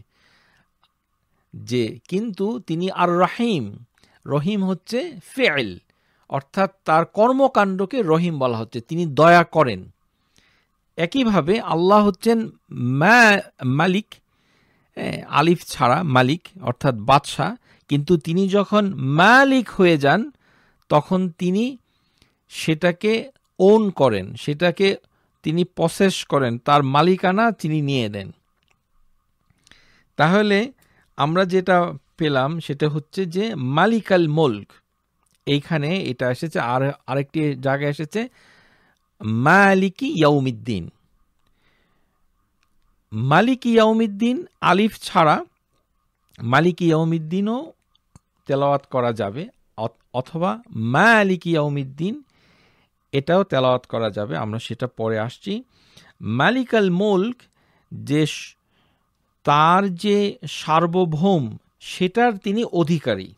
যে কিন্তু তিনি আর রাহিম রহিম হচ্ছে ফেল অর্থাৎ তার কর্মকাণ্ডকে রহিম বলা হচ্ছে তিনি দয়া করেন একইভাবে আল্লাহ হচ্ছেন ম্যা মালিক আলিফ ছাড়া মালিক অর্থাৎ বাদশাহ কিন্তু তিনি যখন মালিক হয়ে যান তখন তিনি সেটাকে ওন করেন সেটাকে তিনি প্রসেস করেন তার মালিকানা তিনি নিয়ে দেন তাহলে আমরা যেটা পেলাম সেটা হচ্ছে যে মালিকাল মোল্ক এইখানে এটা এসেছে আর আরেকটি জায়গায় এসেছে মালিকি ইয়াউমিদ্দিন মালিক ইয়াউমিদ্দিন আলিফ ছাড়া মালিক ইয়াউমিদ্দিনও তেলাওয়াত করা যাবে অথবা মালিকি ইয়াউমিদ্দিন এটাও তেলাওয়াত করা যাবে আমরা সেটা পরে আসছি মালিকাল মোল্ক যে তার যে সার্বভৌম সেটার তিনি অধিকারী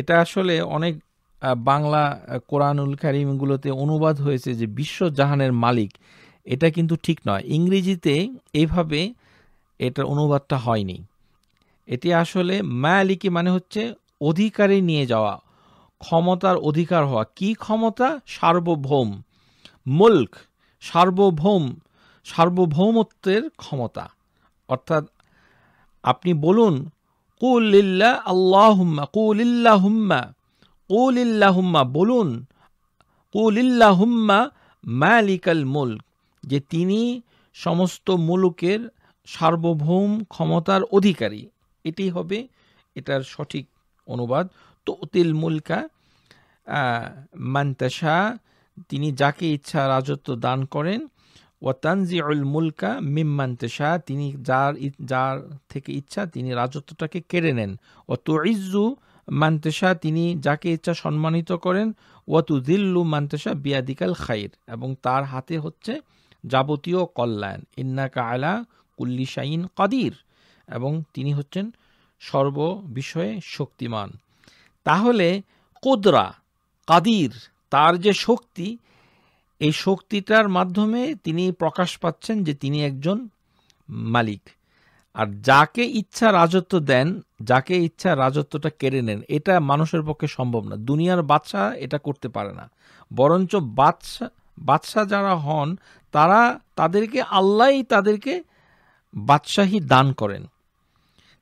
এটা আসলে অনেক বাংলা কোরআনুল কারিমগুলোতে অনুবাদ হয়েছে যে বিশ্বজাহানের মালিক এটা কিন্তু ঠিক নয় ইংরেজিতে এভাবে এটার অনুবাদটা হয়নি এটি আসলে মায়ালিকি মানে হচ্ছে অধিকারে নিয়ে যাওয়া ক্ষমতার অধিকার হওয়া কি ক্ষমতা সার্বভৌম মুল্ক সার্বভৌম সার্বভৌমত্বের ক্ষমতা অর্থাৎ আপনি বলুন কুলিল্লা আল্লাহুম্মা কুলিল্লাহুম্মা কুলিল্লাহুম্মা বলুন কুলিল্লা হুম্মা মালিকাল মুলক যে তিনি সমস্ত মুলুকের সার্বভৌম ক্ষমতার অধিকারী এটি হবে এটার সঠিক অনুবাদ তো তিল মুলকা মান্তাসা তিনি যাকে ইচ্ছা রাজত্ব দান করেন ওয়াতানজি ওয়াতানজিউল মুলকা মিম্মান্তেশা তিনি যার যার থেকে ইচ্ছা তিনি রাজত্বটাকে কেড়ে নেন ও তু ইজ্জু মান্তেশা তিনি যাকে ইচ্ছা সম্মানিত করেন ওয়াতু দিল্লু মান্তেশা বিয়াদিকাল খাইর এবং তার হাতে হচ্ছে যাবতীয় কল্যাণ ইন্নাকা আলা কুল্লি শাইন কাদির এবং তিনি হচ্ছেন সর্ববিষয়ে শক্তিমান তাহলে কোদরা কাদির তার যে শক্তি এই শক্তিটার মাধ্যমে তিনি প্রকাশ পাচ্ছেন যে তিনি একজন মালিক আর যাকে ইচ্ছা রাজত্ব দেন যাকে ইচ্ছা রাজত্বটা কেড়ে নেন এটা মানুষের পক্ষে সম্ভব না দুনিয়ার বাদশাহ এটা করতে পারে না বরঞ্চ বাদশা বাদশাহ যারা হন তারা তাদেরকে আল্লাহ তাদেরকে বাদশাহী দান করেন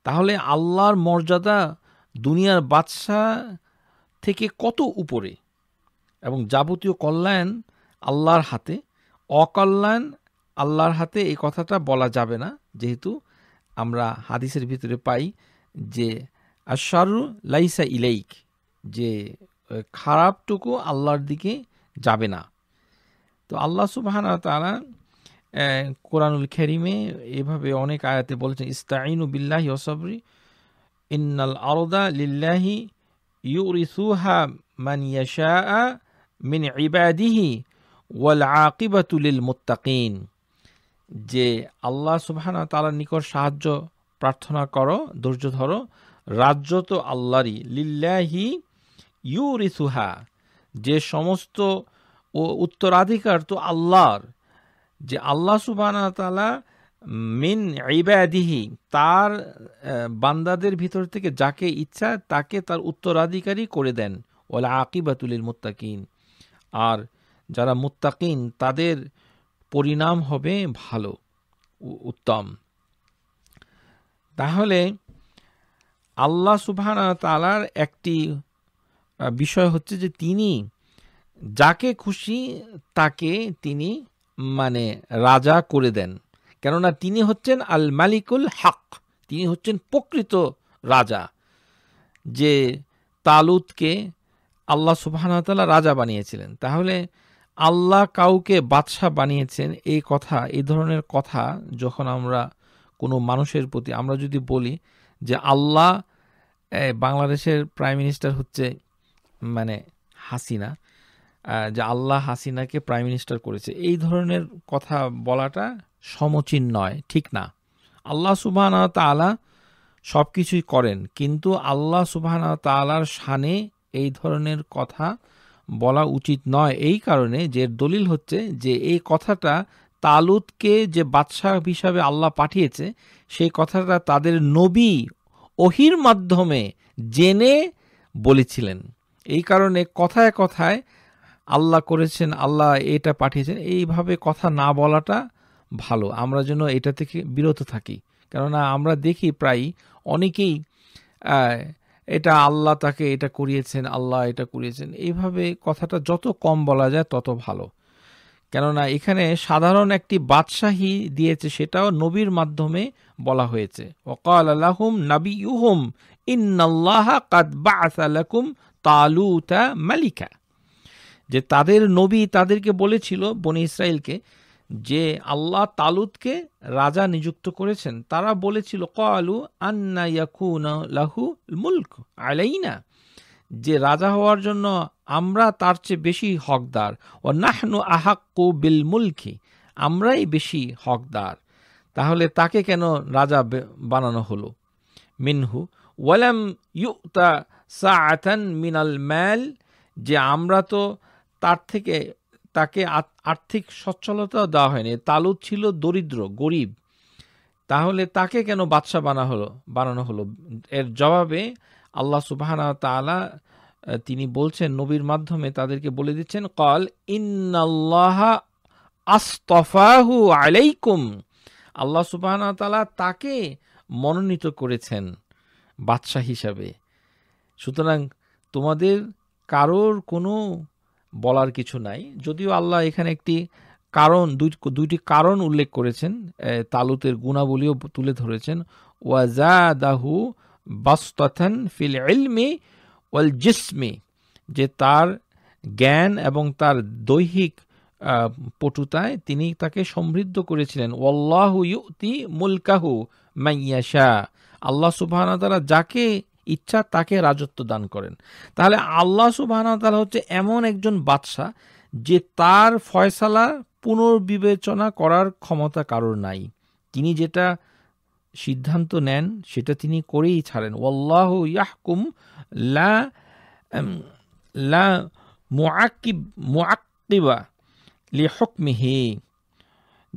তাহলে আল্লাহর মর্যাদা দুনিয়ার বাদশাহ থেকে কত উপরে এবং যাবতীয় কল্যাণ আল্লাহর হাতে অকল্যাণ আল্লাহর হাতে এই কথাটা বলা যাবে না যেহেতু আমরা হাদিসের ভিতরে পাই যে আশারু লাইসা ইলাইক যে খারাপটুকু আল্লাহর দিকে যাবে না তো আল্লাহ সুবাহানা তারা কোরআনুল খেরিমে এভাবে অনেক আয়াতে বলছেন ইস্তাইনু বিল্লাহি ওসবরি ইন্নাল আরদা লিল্লাহি ইউরিসুহা মানিয়াশা মিন ইবাদিহি ওয়াল আকিবাতুলিল মুত্তাকিন যে আল্লাহ সুবাহানা তালার নিকট সাহায্য প্রার্থনা করো ধৈর্য ধরো রাজ্য তো আল্লাহরই লিল্লাহি ইউরিসুহা যে সমস্ত ও উত্তরাধিকার তো আল্লাহর যে আল্লাহ সুবাহানা তালা মিন ইবাদিহি তার বান্দাদের ভিতর থেকে যাকে ইচ্ছা তাকে তার উত্তরাধিকারী করে দেন ওলা আকিবাতুলিল মুত্তাকিন আর যারা মুত্তাকিন তাদের পরিণাম হবে ভালো উত্তম তাহলে আল্লাহ সুবহান তালার একটি বিষয় হচ্ছে যে তিনি যাকে খুশি তাকে তিনি মানে রাজা করে দেন কেননা তিনি হচ্ছেন আল মালিকুল হক তিনি হচ্ছেন প্রকৃত রাজা যে তালুতকে আল্লাহ সুবাহ রাজা বানিয়েছিলেন তাহলে আল্লাহ কাউকে বাদশাহ বানিয়েছেন এই কথা এই ধরনের কথা যখন আমরা কোনো মানুষের প্রতি আমরা যদি বলি যে আল্লাহ বাংলাদেশের প্রাইম মিনিস্টার হচ্ছে মানে হাসিনা যে আল্লাহ হাসিনাকে প্রাইম মিনিস্টার করেছে এই ধরনের কথা বলাটা সমচীন নয় ঠিক না আল্লাহ সুবাহান তালা সব কিছুই করেন কিন্তু আল্লাহ সুবাহান তালার সানে এই ধরনের কথা বলা উচিত নয় এই কারণে যে দলিল হচ্ছে যে এই কথাটা তালুদকে যে বাদশাহ হিসাবে আল্লাহ পাঠিয়েছে সেই কথাটা তাদের নবী ওহির মাধ্যমে জেনে বলেছিলেন এই কারণে কথায় কথায় আল্লাহ করেছেন আল্লাহ এটা পাঠিয়েছেন এইভাবে কথা না বলাটা ভালো আমরা যেন এটা থেকে বিরত থাকি কেননা আমরা দেখি প্রায় অনেকেই এটা আল্লাহ তাকে এটা করিয়েছেন আল্লাহ এটা করিয়েছেন এইভাবে কথাটা যত কম বলা যায় তত ভালো কেননা এখানে সাধারণ একটি বাদশাহী দিয়েছে সেটাও নবীর মাধ্যমে বলা হয়েছে ওকাল আলাহুম নাবি ইউহুম ইন্নাল্লাহ তালুতা মালিকা যে তাদের নবী তাদেরকে বলেছিল বনি ইসরায়েলকে যে আল্লাহ তালুদকে রাজা নিযুক্ত করেছেন তারা বলেছিল কালু আন্না ইয়াকুন লাহু মুলক আলাইনা যে রাজা হওয়ার জন্য আমরা তার চেয়ে বেশি হকদার ও নাহনু আহাক্কু বিল মুলকি আমরাই বেশি হকদার তাহলে তাকে কেন রাজা বানানো হলো মিনহু ওয়ালাম ইউতা সাআতান মিনাল ম্যাল যে আমরা তো তার থেকে তাকে আর্থিক সচ্ছলতা দেওয়া হয়নি তালুদ ছিল দরিদ্র গরিব তাহলে তাকে কেন বাদশাহ বানা হলো বানানো হলো এর জবাবে আল্লাহ সুবাহানা তালা তিনি বলছেন নবীর মাধ্যমে তাদেরকে বলে দিচ্ছেন কল ইন্নাল্লাহা আস্তফাহু আলাইকুম আল্লাহ সুবাহানা তালা তাকে মনোনীত করেছেন বাদশাহ হিসাবে সুতরাং তোমাদের কারোর কোনো বলার কিছু নাই যদিও আল্লাহ এখানে একটি কারণ দুইটি কারণ উল্লেখ করেছেন তালুতের গুণাবলীও তুলে ধরেছেন ওয়াজাদাহু বাস্তথান ফিল ইলমি ওয়াল জিসমি যে তার জ্ঞান এবং তার দৈহিক পটুতায় তিনি তাকে সমৃদ্ধ করেছিলেন ওয়াল্লাহু ইউতি মুলকাহু মাইয়াশা আল্লাহ সুবহানাহু তাআলা যাকে ইচ্ছা তাকে রাজত্ব দান করেন তাহলে আল্লাহ তালা হচ্ছে এমন একজন বাদশাহ যে তার ফয়সালা পুনর্বিবেচনা করার ক্ষমতা কারোর নাই তিনি যেটা সিদ্ধান্ত নেন সেটা তিনি করেই ছাড়েন ওল্লাহ ইয়াহকুম লা লা মোয়াকিব মোয়াক্কিবা লি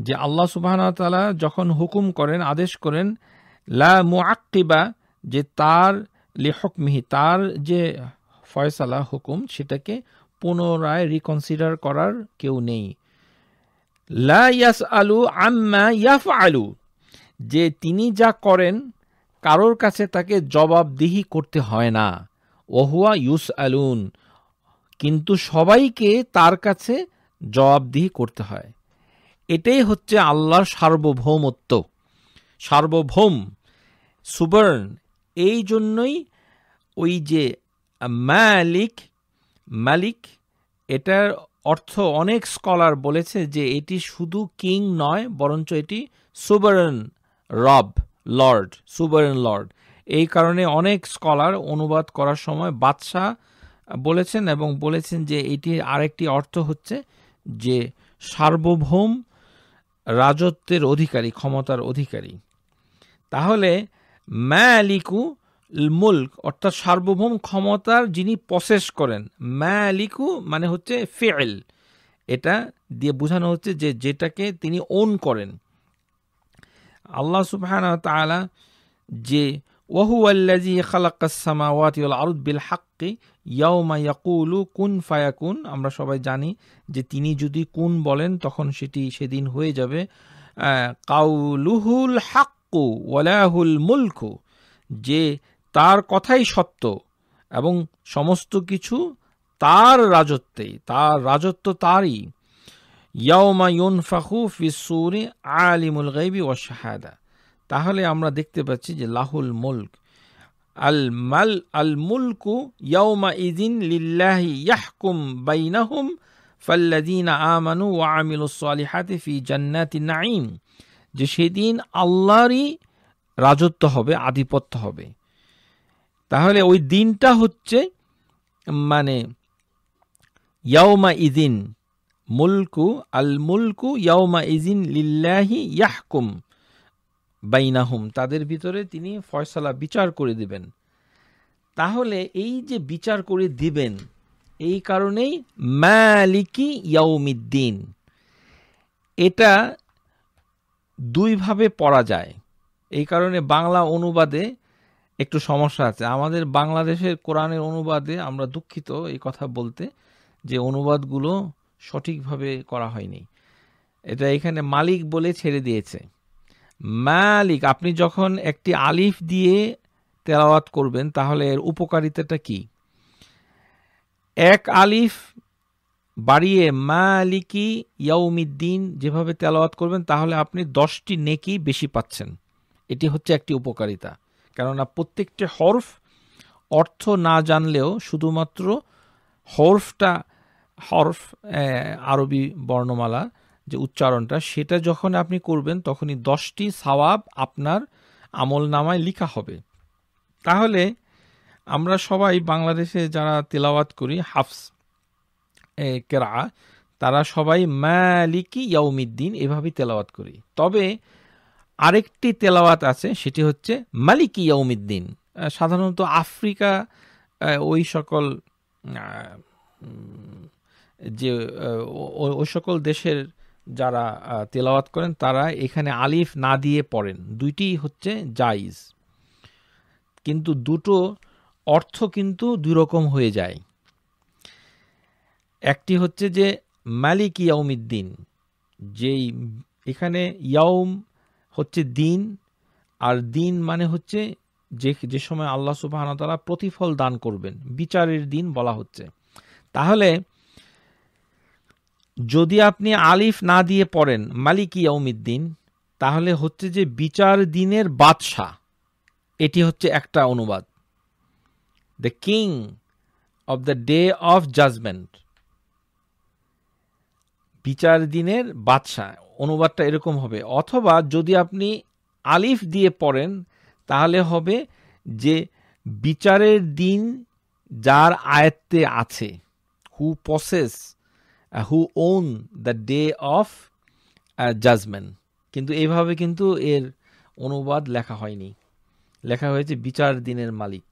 যে আল্লাহ সুবাহতালা যখন হুকুম করেন আদেশ করেন লা মুআকিবা যে তার লেখক মিহি তার যে ফয়সালা হুকুম সেটাকে পুনরায় রিকনসিডার করার কেউ নেই লা ইয়াস আলু আম্মা ইয়াফ আলু যে তিনি যা করেন কারোর কাছে তাকে জবাবদিহি করতে হয় না ওহুয়া ইউস আলুন কিন্তু সবাইকে তার কাছে জবাবদিহি করতে হয় এটাই হচ্ছে আল্লাহর সার্বভৌমত্ব সার্বভৌম সুবর্ণ এই জন্যই ওই যে মালিক মালিক এটার অর্থ অনেক স্কলার বলেছে যে এটি শুধু কিং নয় বরঞ্চ এটি সুবারন রব লর্ড সুবারন লর্ড এই কারণে অনেক স্কলার অনুবাদ করার সময় বাদশাহ বলেছেন এবং বলেছেন যে এটির আরেকটি অর্থ হচ্ছে যে সার্বভৌম রাজত্বের অধিকারী ক্ষমতার অধিকারী তাহলে ম্যালিকু মুল্ক অর্থাৎ সার্বভৌম ক্ষমতার যিনি প্রসেস করেন ম্যালিকু মানে হচ্ছে ফেল এটা দিয়ে বোঝানো হচ্ছে যে যেটাকে তিনি ওন করেন আল্লাহ সুফহান তালা যে ওহু আল্লাজি খালাকাসমাওয়াতি আরুদ বিল হাক্কি ইয়াউমা ইয়াকুলু কুন ফায়াকুন আমরা সবাই জানি যে তিনি যদি কুন বলেন তখন সেটি সেদিন হয়ে যাবে কাউলুহুল হাক হাক্কু ওয়ালাহুল মুলকু যে তার কথাই সত্য এবং সমস্ত কিছু তার রাজত্বে তার রাজত্ব তারই ইয়াউমা ইউনফাখু ফিসুরি আলিমুল গাইবি ও শাহাদা তাহলে আমরা দেখতে পাচ্ছি যে লাহুল মুলক আল মাল আল মুলকু ইয়াউমা ইদিন লিল্লাহি ইয়াহকুম বাইনাহুম ফাল্লাদিন আমানু ওয়া আমিলুস সালিহাতি ফি জান্নাতি নাঈম যে সেদিন আল্লাহরই রাজত্ব হবে আধিপত্য হবে তাহলে ওই দিনটা হচ্ছে মানে ইয়াওমা ইদিন মুলকু আল মুলকু ইয়াওমা ইজিন লিল্লাহি ইয়াহকুম বাইনাহুম তাদের ভিতরে তিনি ফয়সলা বিচার করে দিবেন তাহলে এই যে বিচার করে দিবেন এই কারণেই মালিকি ইয়াউমিদ্দিন এটা দুইভাবে পড়া যায় এই কারণে বাংলা অনুবাদে একটু সমস্যা আছে আমাদের বাংলাদেশের কোরআনের অনুবাদে আমরা দুঃখিত এই কথা বলতে যে অনুবাদগুলো সঠিকভাবে করা হয়নি এটা এখানে মালিক বলে ছেড়ে দিয়েছে মালিক আপনি যখন একটি আলিফ দিয়ে তেলাওয়াত করবেন তাহলে এর উপকারিতাটা কি এক আলিফ বাড়িয়ে মালিকি ইয়াউমিদ্দিন যেভাবে তেলাওয়াত করবেন তাহলে আপনি দশটি নেকি বেশি পাচ্ছেন এটি হচ্ছে একটি উপকারিতা কেননা প্রত্যেকটি হরফ অর্থ না জানলেও শুধুমাত্র হরফটা হরফ আরবি বর্ণমালা যে উচ্চারণটা সেটা যখন আপনি করবেন তখনই দশটি সওয়াব আপনার আমল নামায় লিখা হবে তাহলে আমরা সবাই বাংলাদেশে যারা তেলাওয়াত করি হাফস কেরা তারা সবাই মালিকি ইয়াউমিদ্দিন এভাবেই তেলাওয়াত করি তবে আরেকটি তেলাওয়াত আছে সেটি হচ্ছে মালিকি ইয়াউমিদ্দিন সাধারণত আফ্রিকা ওই সকল যে ওই সকল দেশের যারা তেলাওয়াত করেন তারা এখানে আলিফ না দিয়ে পড়েন দুইটি হচ্ছে জাইজ কিন্তু দুটো অর্থ কিন্তু দুই রকম হয়ে যায় একটি হচ্ছে যে মালিক ইয়াউমিদ্দিন যেই এখানে ইয়াউম হচ্ছে দিন আর দিন মানে হচ্ছে যে যে সময় আল্লাহ সুবাহতালা প্রতিফল দান করবেন বিচারের দিন বলা হচ্ছে তাহলে যদি আপনি আলিফ না দিয়ে পড়েন মালিক ইয়াউমিদ্দিন তাহলে হচ্ছে যে বিচার দিনের বাদশাহ এটি হচ্ছে একটা অনুবাদ the king of the day of judgement বিচার দিনের বাদশাহ অনুবাদটা এরকম হবে অথবা যদি আপনি আলিফ দিয়ে পড়েন তাহলে হবে যে বিচারের দিন যার আয়ত্তে আছে who possess who own the day of judgement কিন্তু এইভাবে কিন্তু এর অনুবাদ লেখা হয়নি লেখা হয়েছে বিচার দিনের মালিক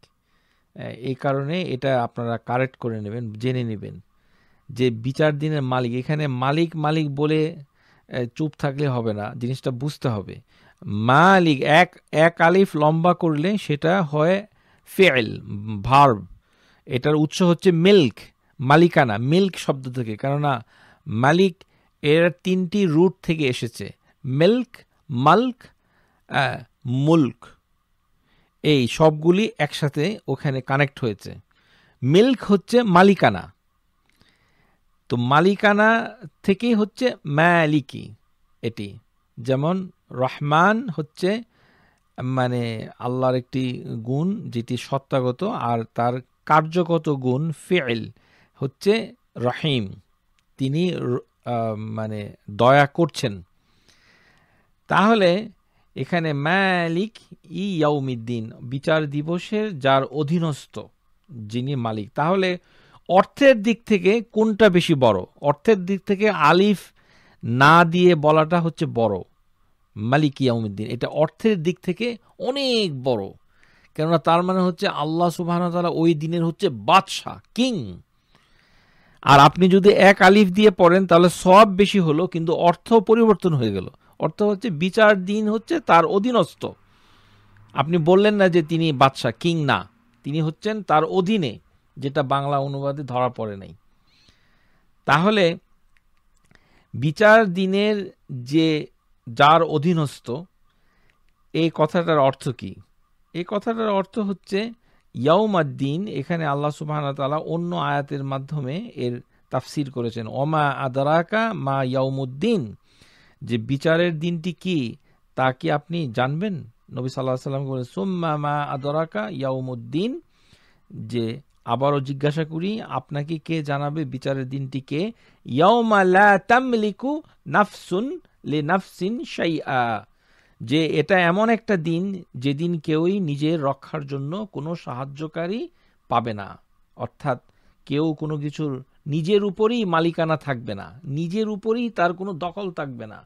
এই কারণে এটা আপনারা কারেক্ট করে নেবেন জেনে নেবেন যে বিচার দিনের মালিক এখানে মালিক মালিক বলে চুপ থাকলে হবে না জিনিসটা বুঝতে হবে মালিক এক এক আলিফ লম্বা করলে সেটা হয় ফেল ভার্ব এটার উৎস হচ্ছে মিল্ক মালিকানা মিল্ক শব্দ থেকে কেননা মালিক এর তিনটি রুট থেকে এসেছে মিল্ক মাল্ক মুল্ক এই সবগুলি একসাথে ওখানে কানেক্ট হয়েছে মিল্ক হচ্ছে মালিকানা তো মালিকানা থেকেই হচ্ছে ম্যালিকি এটি যেমন রহমান হচ্ছে মানে আল্লাহর একটি গুণ যেটি সত্তাগত আর তার কার্যগত গুণ ফেল হচ্ছে রহিম তিনি মানে দয়া করছেন তাহলে এখানে মালিক ই ইয়াউমিদ্দিন বিচার দিবসের যার অধীনস্থ যিনি মালিক তাহলে অর্থের দিক থেকে কোনটা বেশি বড় অর্থের দিক থেকে আলিফ না দিয়ে বলাটা হচ্ছে বড় মালিক ইয়ামুদ্দিন এটা অর্থের দিক থেকে অনেক বড় কেননা তার মানে হচ্ছে আল্লাহ তালা ওই দিনের হচ্ছে বাদশাহ কিং আর আপনি যদি এক আলিফ দিয়ে পড়েন তাহলে সব বেশি হলো কিন্তু অর্থ পরিবর্তন হয়ে গেল অর্থ হচ্ছে বিচার দিন হচ্ছে তার অধীনস্থ আপনি বললেন না যে তিনি বাদশাহ কিং না তিনি হচ্ছেন তার অধীনে যেটা বাংলা অনুবাদে ধরা পড়ে নাই তাহলে বিচার দিনের যে যার অধীনস্থ এই কথাটার অর্থ কি এই কথাটার অর্থ হচ্ছে ইয়াউমাদ্দিন এখানে আল্লাহ তালা অন্য আয়াতের মাধ্যমে এর তাফসির করেছেন অমা আদারাকা মা ইয়াউমুদ্দিন যে বিচারের দিনটি কি তা কি আপনি জানবেন নবী সাল্লাহ সাল্লাম বলেন সুম্মা মা আদরাকা ইয়াউমুদ্দিন যে আবারও জিজ্ঞাসা করি আপনাকে কে জানাবে বিচারের দিনটিকে নাফসুন লে নাফসিন যে এটা এমন একটা দিন যেদিন কেউই নিজের রক্ষার জন্য কোনো সাহায্যকারী পাবে না অর্থাৎ কেউ কোনো কিছুর নিজের উপরেই মালিকানা থাকবে না নিজের উপরেই তার কোনো দখল থাকবে না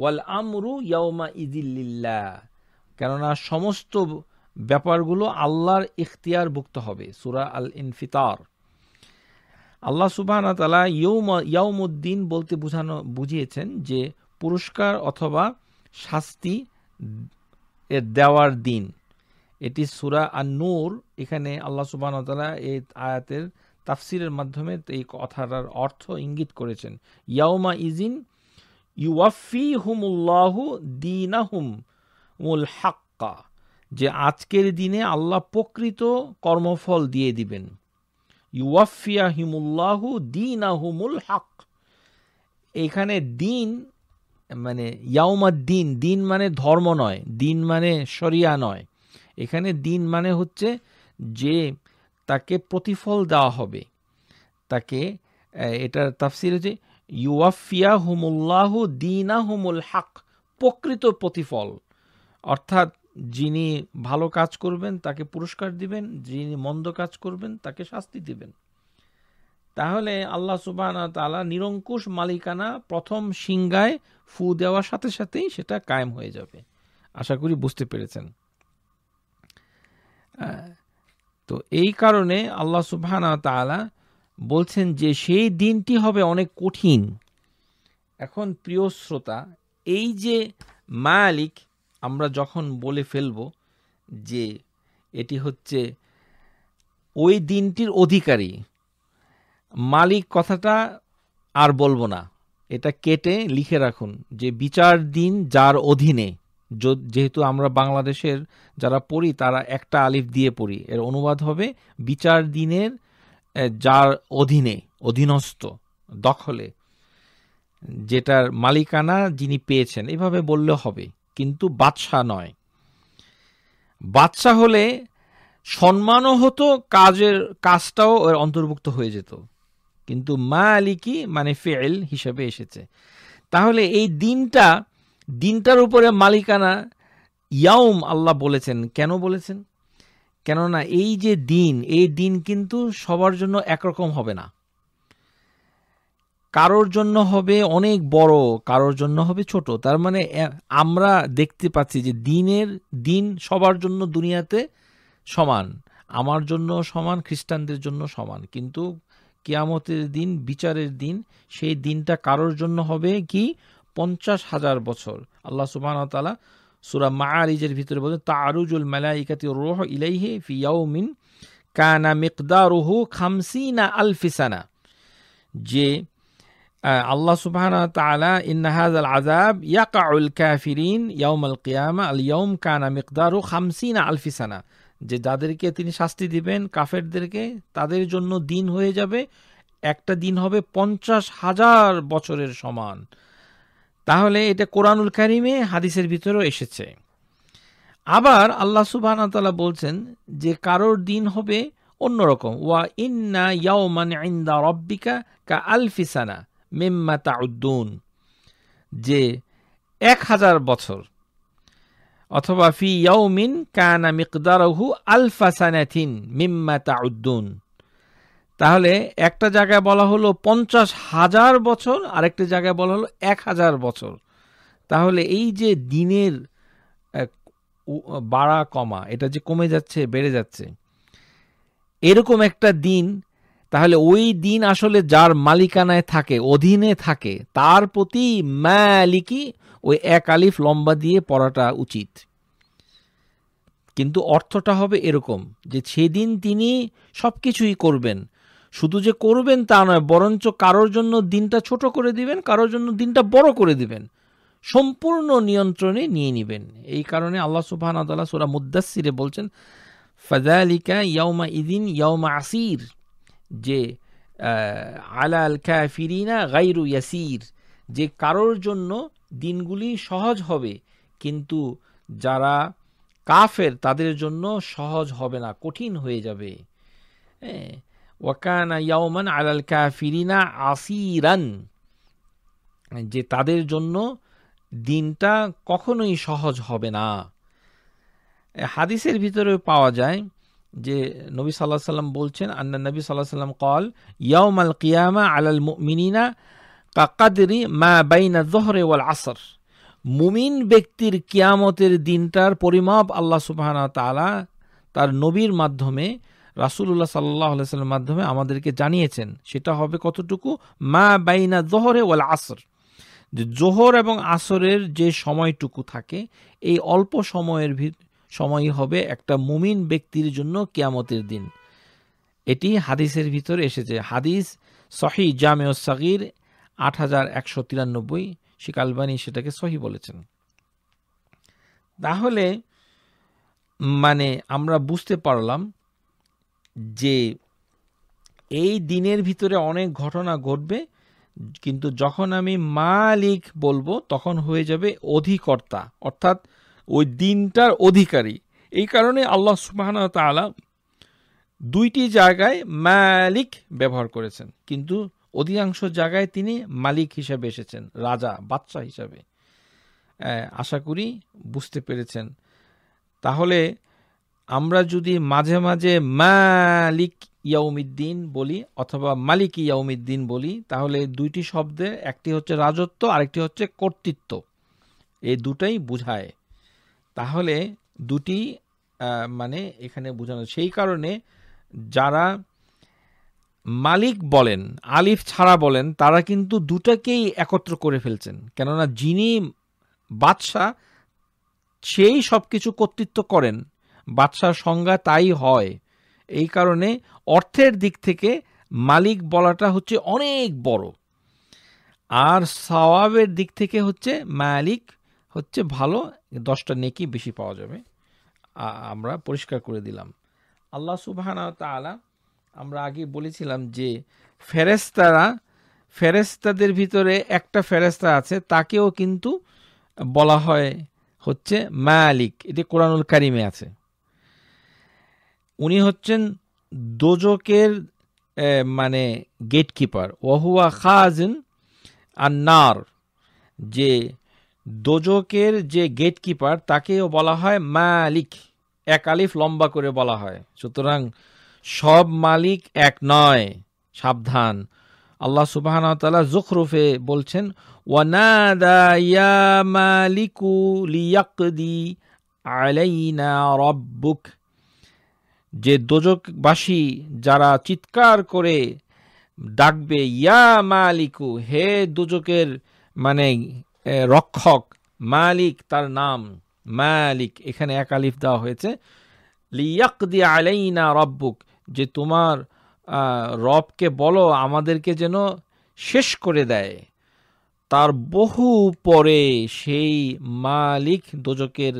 ওয়াল আমরু ইয়াউমা ইদিল্লিল্লা কেননা সমস্ত ব্যাপারগুলো আল্লাহর ইখতিয়ারভুক্ত হবে সুরা আল ইনফিতার আল্লাহ সুবাহানা তালা ইয়াউমুদ্দিন বলতে বুঝানো বুঝিয়েছেন যে পুরস্কার অথবা শাস্তি এর দেওয়ার দিন এটি সুরা আর নূর এখানে আল্লাহ সুবাহতালা এই আয়াতের তাফসিরের মাধ্যমে এই কথাটার অর্থ ইঙ্গিত করেছেন ইয়াউমা ইজিন ইউয়াফি হুমুল্লাহু দিনাহুম মুল হাক্কা যে আজকের দিনে আল্লাহ প্রকৃত কর্মফল দিয়ে দিবেন ইউয়াফিয়া হিমুল্লাহু দিন আহুমুল হক এখানে দিন মানে ইয়াউমার দিন দিন মানে ধর্ম নয় দিন মানে শরিয়া নয় এখানে দিন মানে হচ্ছে যে তাকে প্রতিফল দেওয়া হবে তাকে এটার তাফসির হচ্ছে ইউয়াফিয়া হুমুল্লাহু দিন হুমুল হক প্রকৃত প্রতিফল অর্থাৎ যিনি ভালো কাজ করবেন তাকে পুরস্কার দিবেন যিনি মন্দ কাজ করবেন তাকে শাস্তি দিবেন তাহলে আল্লাহ সুবাহ তালা নিরঙ্কুশ মালিকানা প্রথম সিংগায় ফু দেওয়ার সাথে সাথেই সেটা কায়েম হয়ে যাবে আশা করি বুঝতে পেরেছেন তো এই কারণে আল্লাহ সুবাহ তালা বলছেন যে সেই দিনটি হবে অনেক কঠিন এখন প্রিয় শ্রোতা এই যে মালিক আমরা যখন বলে ফেলব যে এটি হচ্ছে ওই দিনটির অধিকারী মালিক কথাটা আর বলবো না এটা কেটে লিখে রাখুন যে বিচার দিন যার অধীনে যেহেতু আমরা বাংলাদেশের যারা পড়ি তারা একটা আলিফ দিয়ে পড়ি এর অনুবাদ হবে বিচার দিনের যার অধীনে অধীনস্থ দখলে যেটার মালিকানা যিনি পেয়েছেন এভাবে বললে হবে কিন্তু বাদশাহ নয় বাদশাহ হলে সম্মানও হতো কাজের কাজটাও এর অন্তর্ভুক্ত হয়ে যেত কিন্তু মা আলিকি মানে ফেল হিসাবে এসেছে তাহলে এই দিনটা দিনটার উপরে মালিকানা ইয়াউম আল্লাহ বলেছেন কেন বলেছেন কেননা এই যে দিন এই দিন কিন্তু সবার জন্য একরকম হবে না কারোর জন্য হবে অনেক বড় কারোর জন্য হবে ছোট তার মানে আমরা দেখতে পাচ্ছি যে দিনের দিন সবার জন্য দুনিয়াতে সমান আমার জন্য সমান খ্রিস্টানদের জন্য সমান কিন্তু কিয়ামতের দিন বিচারের দিন সেই দিনটা কারোর জন্য হবে কি পঞ্চাশ হাজার বছর আল্লাহ সুবাহতালা সুরা মারিজের ভিতরে বলে তারুজুল মালাইকাতি রোহ ইলাইহে ফিয়াউমিন কানা মেকদা রোহ খামসিনা আলফিসানা যে আল্লাহ সুবাহান তালা ইন্নাহাজ আল আজাব ইয়াকা উল কাফিরিন ইয়ম আল কিয়ামা আল ইয়ম কানা মিকদারু খামসিনা আলফিসানা যে যাদেরকে তিনি শাস্তি দিবেন কাফেরদেরকে তাদের জন্য দিন হয়ে যাবে একটা দিন হবে পঞ্চাশ হাজার বছরের সমান তাহলে এটা কোরআনুল কারিমে হাদিসের ভিতরেও এসেছে আবার আল্লাহ সুবাহ তালা বলছেন যে কারোর দিন হবে অন্যরকম ওয়া ইন্না মানে ইন্দা রব্বিকা কা আলফিসানা মিম্মা উদ্দুন যে এক হাজার বছর অথবা ফি ইয়াউমিন কানা মিকদারহু আলফাসানাথিন মিম্মা উদ্দুন তাহলে একটা জায়গায় বলা হলো পঞ্চাশ হাজার বছর আরেকটা জায়গায় বলা হলো এক হাজার বছর তাহলে এই যে দিনের বাড়া কমা এটা যে কমে যাচ্ছে বেড়ে যাচ্ছে এরকম একটা দিন তাহলে ওই দিন আসলে যার মালিকানায় থাকে অধীনে থাকে তার প্রতি ম্যালিকি ওই এক আলিফ লম্বা দিয়ে পড়াটা উচিত কিন্তু অর্থটা হবে এরকম যে সেদিন তিনি সব কিছুই করবেন শুধু যে করবেন তা নয় বরঞ্চ কারোর জন্য দিনটা ছোট করে দিবেন কারোর জন্য দিনটা বড় করে দিবেন সম্পূর্ণ নিয়ন্ত্রণে নিয়ে নিবেন এই কারণে আল্লাহ সুফান তালা সুরা মুদাসিরে বলছেন ফাজালিকা ইয়াউমা ইদিন ইয়াউমা আসির যে আলাল কাফিরিনা গাইরু ইয়াসির যে কারোর জন্য দিনগুলি সহজ হবে কিন্তু যারা কাফের তাদের জন্য সহজ হবে না কঠিন হয়ে যাবে ওয়াকানা ইয়াউমান আলাল কাফিরিনা আসিরান যে তাদের জন্য দিনটা কখনোই সহজ হবে না হাদিসের ভিতরে পাওয়া যায় যে নবী সাল্লাহ সাল্লাম বলছেন আন্না নবী সাল্লাহ সাল্লাম কল ইয়াউমাল কিয়ামা আলাল মিনিনা কাকাদি মা বাইনা জহরে ওয়াল আসর মুমিন ব্যক্তির কিয়ামতের দিনটার পরিমাপ আল্লাহ সুবাহানা তালা তার নবীর মাধ্যমে রাসুল্লাহ সাল্লাহ সাল্লামের মাধ্যমে আমাদেরকে জানিয়েছেন সেটা হবে কতটুকু মা বাইনা জহরে ওয়াল আসর যে জোহর এবং আসরের যে সময়টুকু থাকে এই অল্প সময়ের সময় হবে একটা মুমিন ব্যক্তির জন্য কিয়ামতের দিন এটি হাদিসের ভিতরে এসেছে হাদিস সহি জামে সাগির আট হাজার একশো তিরানব্বই শিকালবানী সেটাকে সহি বলেছেন তাহলে মানে আমরা বুঝতে পারলাম যে এই দিনের ভিতরে অনেক ঘটনা ঘটবে কিন্তু যখন আমি মালিক বলবো তখন হয়ে যাবে অধিকর্তা অর্থাৎ ওই দিনটার অধিকারী এই কারণে আল্লাহ সুবাহানা তালা দুইটি জায়গায় মালিক ব্যবহার করেছেন কিন্তু অধিকাংশ জায়গায় তিনি মালিক হিসাবে এসেছেন রাজা বাদশাহ হিসাবে আশা করি বুঝতে পেরেছেন তাহলে আমরা যদি মাঝে মাঝে মালিক ইয়াউমিদ্দিন বলি অথবা মালিক ইয়াউমিদ্দিন বলি তাহলে দুইটি শব্দে একটি হচ্ছে রাজত্ব আরেকটি হচ্ছে কর্তৃত্ব এই দুটাই বুঝায় তাহলে দুটি মানে এখানে বোঝানো সেই কারণে যারা মালিক বলেন আলিফ ছাড়া বলেন তারা কিন্তু দুটাকেই একত্র করে ফেলছেন কেননা যিনি বাদশাহ সেই সব কিছু কর্তৃত্ব করেন বাদশাহ সংজ্ঞা তাই হয় এই কারণে অর্থের দিক থেকে মালিক বলাটা হচ্ছে অনেক বড় আর সওয়াবের দিক থেকে হচ্ছে মালিক হচ্ছে ভালো দশটা নেকি বেশি পাওয়া যাবে আমরা পরিষ্কার করে দিলাম আল্লাহ সুবাহানা তালা আমরা আগে বলেছিলাম যে ফেরেস্তারা ফেরেস্তাদের ভিতরে একটা ফেরেস্তা আছে তাকেও কিন্তু বলা হয় হচ্ছে মায়ালিক এটি কোরআনুল কারিমে আছে উনি হচ্ছেন দোজকের মানে গেটকিপার ওহুয়া খাজিন আর নার যে দোজকের যে গেটকিপার তাকেও বলা হয় মালিক এক আলিফ লম্বা করে বলা হয় সুতরাং সব মালিক এক নয় সাবধান আল্লাহ সুবাহন তালা জুখরুফে বলছেন লিয়াকদি যে দোজকবাসী যারা চিৎকার করে ডাকবে ইয়া মালিকু হে দুজকের মানে রক্ষক মালিক তার নাম মালিক এখানে এক আলিফ দেওয়া হয়েছে লিয়াকদি আলাইনা রব্বুক যে তোমার রবকে বলো আমাদেরকে যেন শেষ করে দেয় তার বহু পরে সেই মালিক দোজকের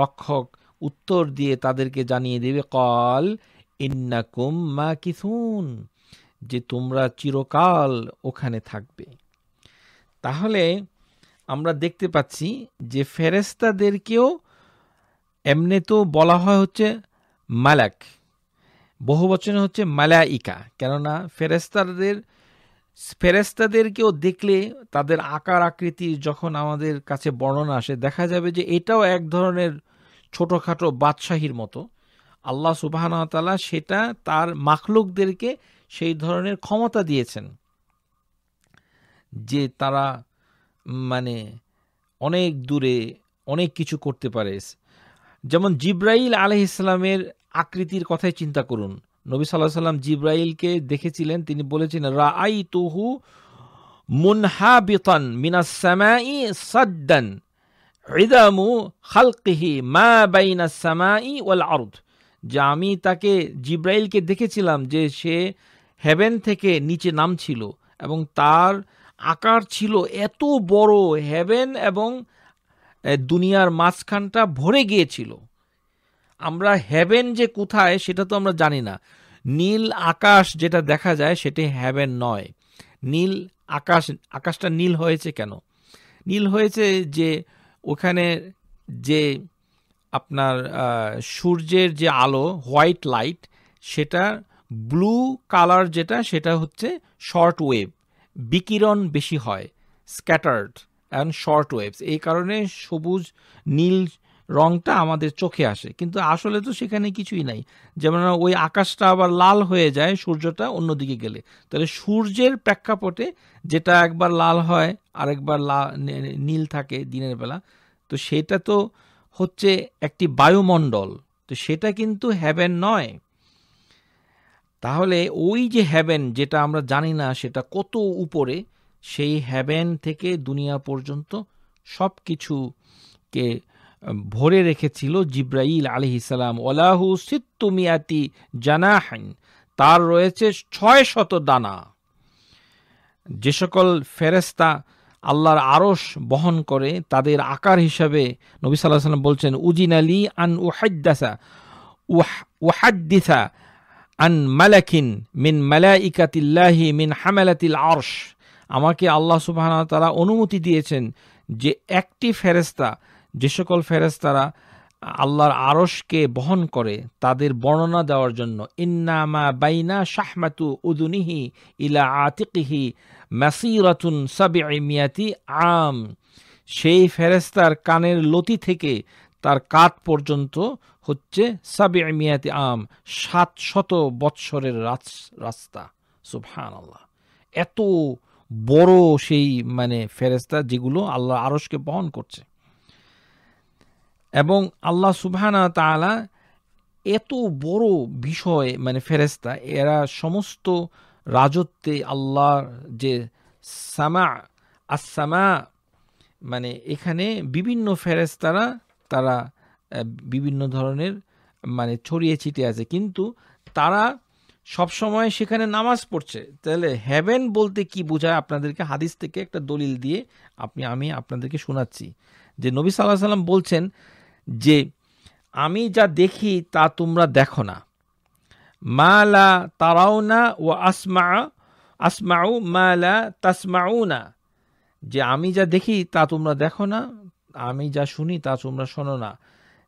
রক্ষক উত্তর দিয়ে তাদেরকে জানিয়ে দেবে কল ইন্নাকুম মা কিথুন যে তোমরা চিরকাল ওখানে থাকবে তাহলে আমরা দেখতে পাচ্ছি যে ফেরেস্তাদেরকেও এমনি তো বলা হয় হচ্ছে মালাক বহু বচনে হচ্ছে মালাইকা কেননা ফেরেস্তাদের ফেরেস্তাদেরকেও দেখলে তাদের আকার আকৃতি যখন আমাদের কাছে বর্ণনা আসে দেখা যাবে যে এটাও এক ধরনের ছোটোখাটো বাদশাহীর মতো আল্লাহ সুবাহতালা সেটা তার মাখলুকদেরকে সেই ধরনের ক্ষমতা দিয়েছেন যে তারা মানে অনেক দূরে অনেক কিছু করতে পারে যেমন জিব্রাইল আলহ ইসলামের আকৃতির কথাই চিন্তা করুন নবী সাল্লাহ সাল্লাম জিব্রাইলকে দেখেছিলেন তিনি বলেছেন রাআই তহু মিনা স্যামাই সাদ্দান ইদামু খালকিহি মা বাইনা সামাই ওয়াল আরুদ যা আমি তাকে জিব্রাইলকে দেখেছিলাম যে সে হেভেন থেকে নিচে নামছিল এবং তার আকার ছিল এত বড় হেভেন এবং দুনিয়ার মাঝখানটা ভরে গিয়েছিল আমরা হেভেন যে কোথায় সেটা তো আমরা জানি না নীল আকাশ যেটা দেখা যায় সেটি হ্যাভেন নয় নীল আকাশ আকাশটা নীল হয়েছে কেন নীল হয়েছে যে ওখানে যে আপনার সূর্যের যে আলো হোয়াইট লাইট সেটা ব্লু কালার যেটা সেটা হচ্ছে শর্ট ওয়েভ বিকিরণ বেশি হয় স্ক্যাটার্ড অ্যান্ড শর্ট ওয়েভস এই কারণে সবুজ নীল রংটা আমাদের চোখে আসে কিন্তু আসলে তো সেখানে কিছুই নাই যেমন ওই আকাশটা আবার লাল হয়ে যায় সূর্যটা অন্যদিকে গেলে তাহলে সূর্যের প্রেক্ষাপটে যেটা একবার লাল হয় আরেকবার লাল নীল থাকে দিনের বেলা তো সেটা তো হচ্ছে একটি বায়ুমণ্ডল তো সেটা কিন্তু হ্যাভেন নয় তাহলে ওই যে হ্যাভেন যেটা আমরা জানি না সেটা কত উপরে সেই হ্যাভেন থেকে দুনিয়া পর্যন্ত সব কিছুকে ভরে রেখেছিল জিব্রাইল ইসালাম ওলাহু সিত্তুমিয়াতি জানাহাইন তার রয়েছে ছয় শত দানা যে সকল ফেরেস্তা আল্লাহর আরস বহন করে তাদের আকার হিসাবে নবী সাল্লাহ সাল্লাম বলছেন উজিন আলী আন ওহাদ্দাসা ওয়াহাদ্দিসা আন মালাকিন মিন মালাইকাতিল্লাহি মিন হামালাতিল আরশ আমাকে আল্লাহ সুবাহ তারা অনুমতি দিয়েছেন যে একটি ফেরেস্তা যে সকল ফেরেস্তারা আল্লাহর আরশকে বহন করে তাদের বর্ণনা দেওয়ার জন্য ইন্নামা বাইনা শাহমাতু উদুনিহি ইলা আতিকিহি মাসিরাতুন সাবি মিয়াতি আম সেই ফেরেস্তার কানের লতি থেকে তার কাত পর্যন্ত হচ্ছে সাবি মিয়াতি আম সাত শত বৎসরের রাস্তা সুফহান আল্লাহ এত বড় সেই মানে ফেরেস্তা যেগুলো আল্লাহ আরসকে বহন করছে এবং আল্লাহ সুবহানা তালা এত বড় বিষয় মানে ফেরেস্তা এরা সমস্ত রাজত্বে আল্লাহর যে সামা আসামা মানে এখানে বিভিন্ন ফেরেস্তারা তারা বিভিন্ন ধরনের মানে ছড়িয়ে ছিটে আছে কিন্তু তারা সবসময় সেখানে নামাজ পড়ছে তাহলে হ্যাভেন বলতে কি বোঝায় আপনাদেরকে হাদিস থেকে একটা দলিল দিয়ে আপনি আমি আপনাদেরকে শোনাচ্ছি যে নবী সাল্লাহ সাল্লাম বলছেন যে আমি যা দেখি তা তোমরা দেখো না মালা না ও আসমা আসমাউ মালা তাসমাউ না যে আমি যা দেখি তা তোমরা দেখো না আমি যা শুনি তা তোমরা শোনো না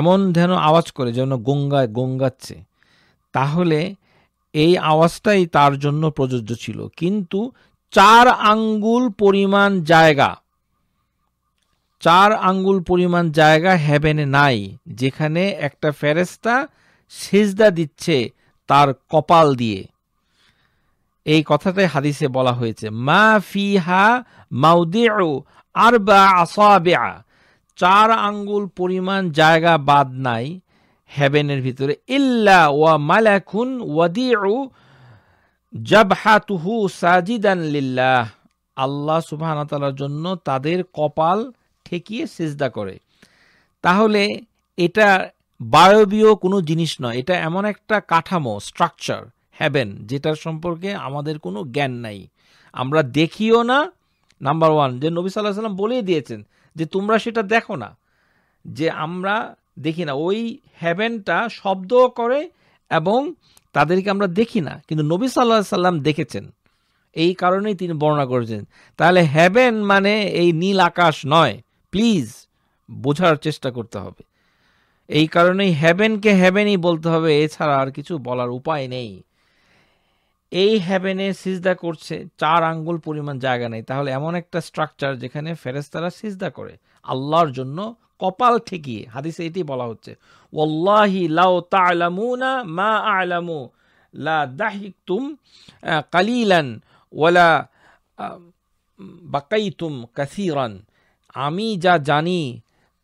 এমন যেন আওয়াজ করে যেন গঙ্গায় গঙ্গাচ্ছে তাহলে এই আওয়াজটাই তার জন্য প্রযোজ্য ছিল কিন্তু চার আঙ্গুল পরিমাণ জায়গা চার আঙ্গুল পরিমাণ জায়গা হ্যাভেনে নাই যেখানে একটা ফেরেস্তা সেজদা দিচ্ছে তার কপাল দিয়ে এই কথাটাই হাদিসে বলা হয়েছে মা ফিহা বা আরবা আসাবিআ চার আঙ্গুল পরিমাণ জায়গা বাদ নাই হেভেনের ভিতরে ইল্লা ওয়া মালাকুন ওয়াদিউ জাবহাতুহু সাজিদান লিল্লাহ আল্লাহ সুবহান জন্য তাদের কপাল ঠেকিয়ে সিজদা করে তাহলে এটা বায়বীয় কোনো জিনিস নয় এটা এমন একটা কাঠামো স্ট্রাকচার হ্যাভেন যেটার সম্পর্কে আমাদের কোনো জ্ঞান নাই আমরা দেখিও না নাম্বার ওয়ান যে নবী সাল্লাহ সাল্লাম বলেই দিয়েছেন যে তোমরা সেটা দেখো না যে আমরা দেখি না ওই হ্যাভেনটা শব্দ করে এবং তাদেরকে আমরা দেখি না কিন্তু নবী সাল্লাহ সাল্লাম দেখেছেন এই কারণেই তিনি বর্ণনা করেছেন তাহলে হ্যাভেন মানে এই নীল আকাশ নয় প্লিজ বোঝার চেষ্টা করতে হবে এই কারণেই হ্যাভেনকে হ্যাভেনই বলতে হবে এছাড়া আর কিছু বলার উপায় নেই এই হ্যাভেনে সিজদা করছে চার আঙ্গুল পরিমাণ জায়গা নেই তাহলে এমন একটা স্ট্রাকচার যেখানে ফেরেস্তারা সিজদা করে আল্লাহর জন্য কপাল ঠেকিয়ে হাদিসে এটি বলা হচ্ছে ওল্লাহি লাউ না মা আলামু লা দাহিকতুম কালিলান ওয়ালা বাকাইতুম কাসিরান আমি যা জানি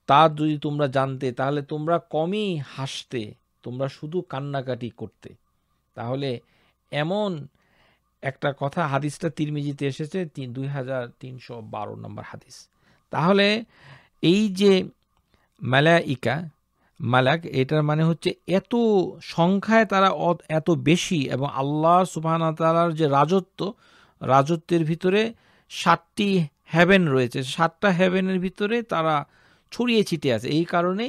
তা যদি তোমরা জানতে তাহলে তোমরা কমই হাসতে তোমরা শুধু কান্নাকাটি করতে তাহলে এমন একটা কথা হাদিসটা তিরমিজিতে এসেছে তিন দুই হাজার তিনশো বারো নম্বর হাদিস তাহলে এই যে ইকা মালাক এটার মানে হচ্ছে এত সংখ্যায় তারা এত বেশি এবং আল্লাহ সুবাহানা তালার যে রাজত্ব রাজত্বের ভিতরে সাতটি হ্যাভেন রয়েছে সাতটা হ্যাভেনের ভিতরে তারা ছড়িয়ে ছিটে আছে এই কারণে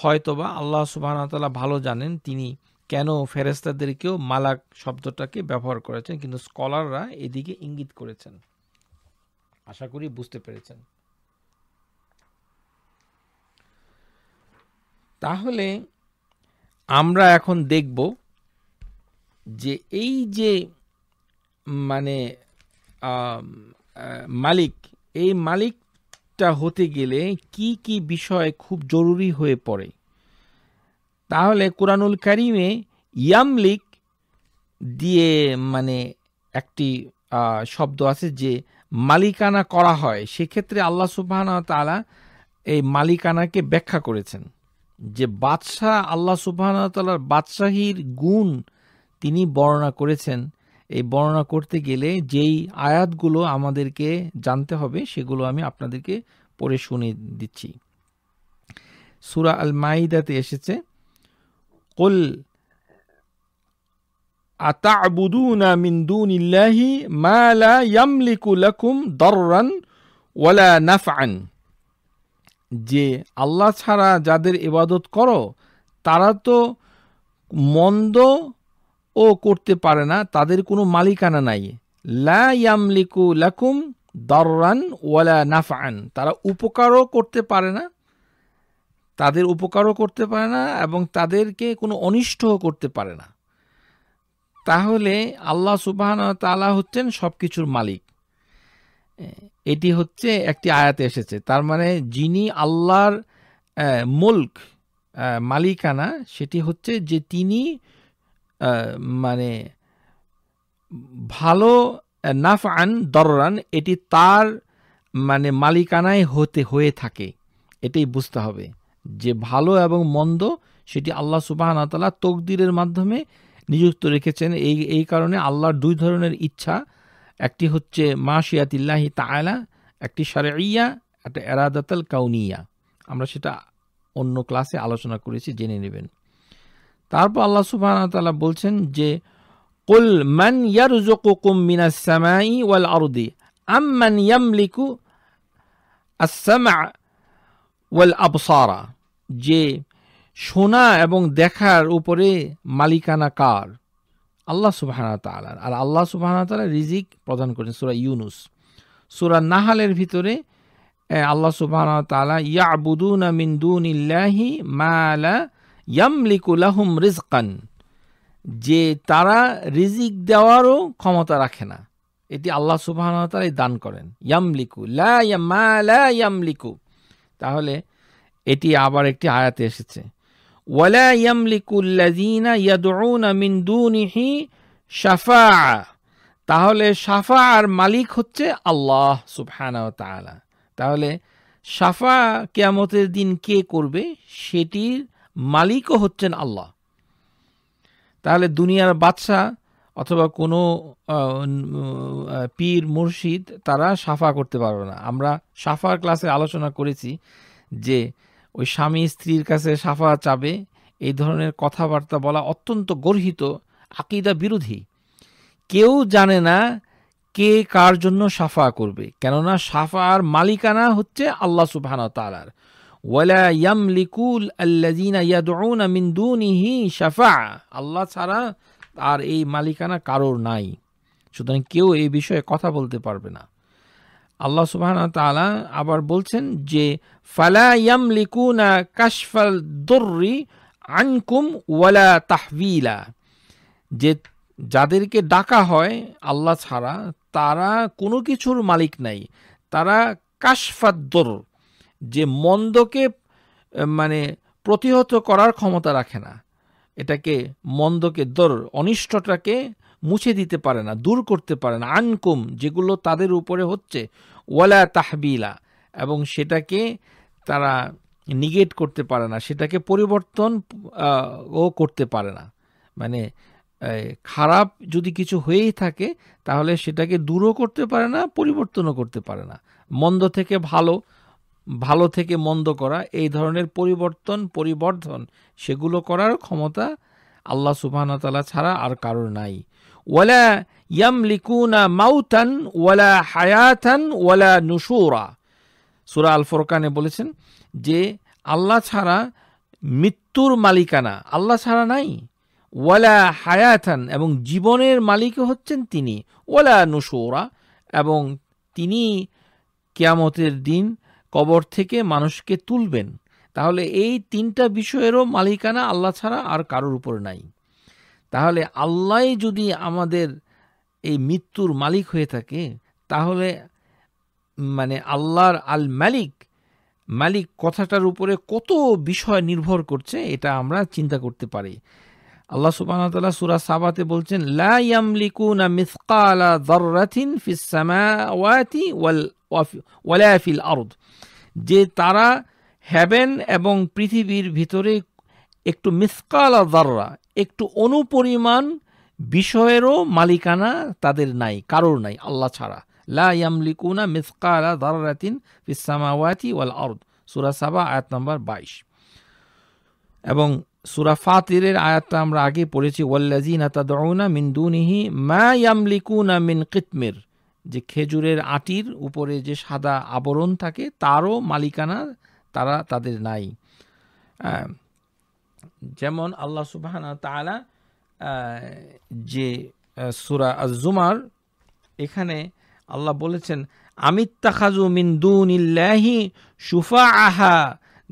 হয়তোবা আল্লাহ সুবাহ তালা ভালো জানেন তিনি কেন ফেরেস্তাদেরকেও মালাক শব্দটাকে ব্যবহার করেছেন কিন্তু স্কলাররা এদিকে ইঙ্গিত করেছেন আশা করি বুঝতে পেরেছেন তাহলে আমরা এখন দেখব যে এই যে মানে মালিক এই মালিকটা হতে গেলে কি কি বিষয় খুব জরুরি হয়ে পড়ে তাহলে কোরআনুল কারিমে ইয়ামলিক দিয়ে মানে একটি শব্দ আছে যে মালিকানা করা হয় সেক্ষেত্রে আল্লাহ সুবাহ তালা এই মালিকানাকে ব্যাখ্যা করেছেন যে বাদশাহ আল্লাহ সুবাহতালার বাদশাহীর গুণ তিনি বর্ণনা করেছেন এই বর্ণনা করতে গেলে যেই আয়াতগুলো আমাদেরকে জানতে হবে সেগুলো আমি আপনাদেরকে পড়ে শুনে দিচ্ছি সুরা আল মাইদাতে এসেছে قل আতাবুদুনা মিন দুনিল্লাহি মা লা ইয়ামলিকু লাকুম দাররান ওয়ালা নাফআন যে আল্লাহ ছাড়া যাদের ইবাদত করো তারা তো মন্দ ও করতে পারে না তাদের কোনো মালিকানা নাই লা ইয়ামলিকু লাকুম দাররান ওয়ালা নাফআন তারা উপকারও করতে পারে না তাদের উপকারও করতে পারে না এবং তাদেরকে কোনো অনিষ্টও করতে পারে না তাহলে আল্লাহ সুবাহান তালা হচ্ছেন সব কিছুর মালিক এটি হচ্ছে একটি আয়াতে এসেছে তার মানে যিনি আল্লাহর মুল্ক মালিকানা সেটি হচ্ছে যে তিনি মানে ভালো নাফ আন দররান এটি তার মানে মালিকানায় হতে হয়ে থাকে এটাই বুঝতে হবে যে ভালো এবং মন্দ সেটি আল্লাহ সুবাহান তালা তকদিরের মাধ্যমে নিযুক্ত রেখেছেন এই এই কারণে আল্লাহর দুই ধরনের ইচ্ছা একটি হচ্ছে মা শিয়াতিল্লাহি তায়লা একটি সারে ইয়া একটা এরাদাতাল কাউনিয়া আমরা সেটা অন্য ক্লাসে আলোচনা করেছি জেনে নেবেন তারপর আল্লাহ সুবাহান তালা বলছেন যে কুল মান ইয়ারজুকুকুম মিনা সামাই ওয়াল আরদি আম্মান ইয়ামলিকু ওয়াল আবসারা যে শোনা এবং দেখার উপরে মালিকানা কার আল্লাহ সুবাহানা তালার আর আল্লাহ সুবাহানা তালা রিজিক প্রদান করেন সুরা ইউনুস সুরা নাহালের ভিতরে আল্লাহ সুবাহানা তালা ইয়াবুদুন মিন্দুন ইল্লাহি মালা ইয়ামলিকুলাহুম রিজকান যে তারা রিজিক দেওয়ারও ক্ষমতা রাখে না এটি আল্লাহ সুবাহানা তালাই দান করেন ইয়ামলিকু লা ইয়ামা লা ইয়ামলিকু তাহলে এটি আবার একটি আয়াতে এসেছে ওয়ালা ইয়ামলিকুল্লাযীনা ইয়াদউনা মিন দুনিহি শাফা তাহলে সাফা আর মালিক হচ্ছে আল্লাহ সুবহানাহু ওয়া তাআলা তাহলে সাফা কেয়ামতের দিন কে করবে সেটির মালিকও হচ্ছেন আল্লাহ তাহলে দুনিয়ার বাদশাহ অথবা কোনো পীর মুর্শিদ তারা সাফা করতে পারবে না আমরা সাফার ক্লাসে আলোচনা করেছি যে ওই স্বামী স্ত্রীর কাছে সাফা চাবে এই ধরনের কথাবার্তা বলা অত্যন্ত গর্হিত আকিদা বিরোধী কেউ জানে না কে কার জন্য সাফা করবে কেননা সাফার মালিকানা হচ্ছে আল্লাহ সুবহান তালার মিন আল্লাহ ছাড়া আর এই মালিকানা কারোর নাই সুতরাং কেউ এই বিষয়ে কথা বলতে পারবে না আল্লাহ সুবাহ তালা আবার বলছেন যে ফালাইয়াম লিকুনা কাশফাল দর্রি আনকুম ওয়ালা তাহবিলা যে যাদেরকে ডাকা হয় আল্লাহ ছাড়া তারা কোনো কিছুর মালিক নাই তারা দর যে মন্দকে মানে প্রতিহত করার ক্ষমতা রাখে না এটাকে মন্দকে দর অনিষ্টটাকে মুছে দিতে পারে না দূর করতে পারে না আনকুম যেগুলো তাদের উপরে হচ্ছে ওয়ালা তাহবিলা এবং সেটাকে তারা নিগেট করতে পারে না সেটাকে পরিবর্তন ও করতে পারে না মানে খারাপ যদি কিছু হয়েই থাকে তাহলে সেটাকে দূরও করতে পারে না পরিবর্তনও করতে পারে না মন্দ থেকে ভালো ভালো থেকে মন্দ করা এই ধরনের পরিবর্তন পরিবর্ধন সেগুলো করার ক্ষমতা আল্লাহ সুবাহতালা ছাড়া আর কারোর নাই ওয়ালা ইয়ামলিকুনা মাউতান ওয়ালা হায়াতান ওয়ালা নুসুরা সুরা আল ফোরকানে বলেছেন যে আল্লাহ ছাড়া মৃত্যুর মালিকানা আল্লাহ ছাড়া নাই ওয়ালা হায়াতান এবং জীবনের মালিক হচ্ছেন তিনি ওয়ালা নুসুরা এবং তিনি কেয়ামতের দিন কবর থেকে মানুষকে তুলবেন তাহলে এই তিনটা বিষয়েরও মালিকানা আল্লাহ ছাড়া আর কারোর উপর নাই তাহলে আল্লাহ যদি আমাদের এই মৃত্যুর মালিক হয়ে থাকে তাহলে মানে আল্লাহর আল মালিক মালিক কথাটার উপরে কত বিষয় নির্ভর করছে এটা আমরা চিন্তা করতে পারি আল্লাহ সুবাহতাল্লাহ সুরা সাবাতে বলছেন লা ইয়ামলিকুনা মিসকালা দর্রাতিন ফিস ওয়াল ওয়ালা আরদ যে তারা হ্যাবেন এবং পৃথিবীর ভিতরে একটু মিসকালা দাররা একটু অনুপরিমাণ বিষয়েরও মালিকানা তাদের নাই কারোর নাই আল্লাহ ছাড়া লা ইয়ামলিকুনা মিসকালা দারাতিন ফিসামাওয়াতি ওয়াল আর্দ সুরা সাবা আয়াত নম্বর বাইশ এবং সুরা ফাতিরের আয়াতটা আমরা আগে পড়েছি ওয়াল্লাজিনা তাদউনা মিন দুনিহি মা ইয়ামলিকুনা মিন কিতমির যে খেজুরের আটির উপরে যে সাদা আবরণ থাকে তারও মালিকানা তারা তাদের নাই যেমন আল্লাহ সুবাহানা তালা যে সুরা জুমার এখানে আল্লাহ বলেছেন আমিত তাখাজু মিন্দুন ইল্লাহি সুফা আহা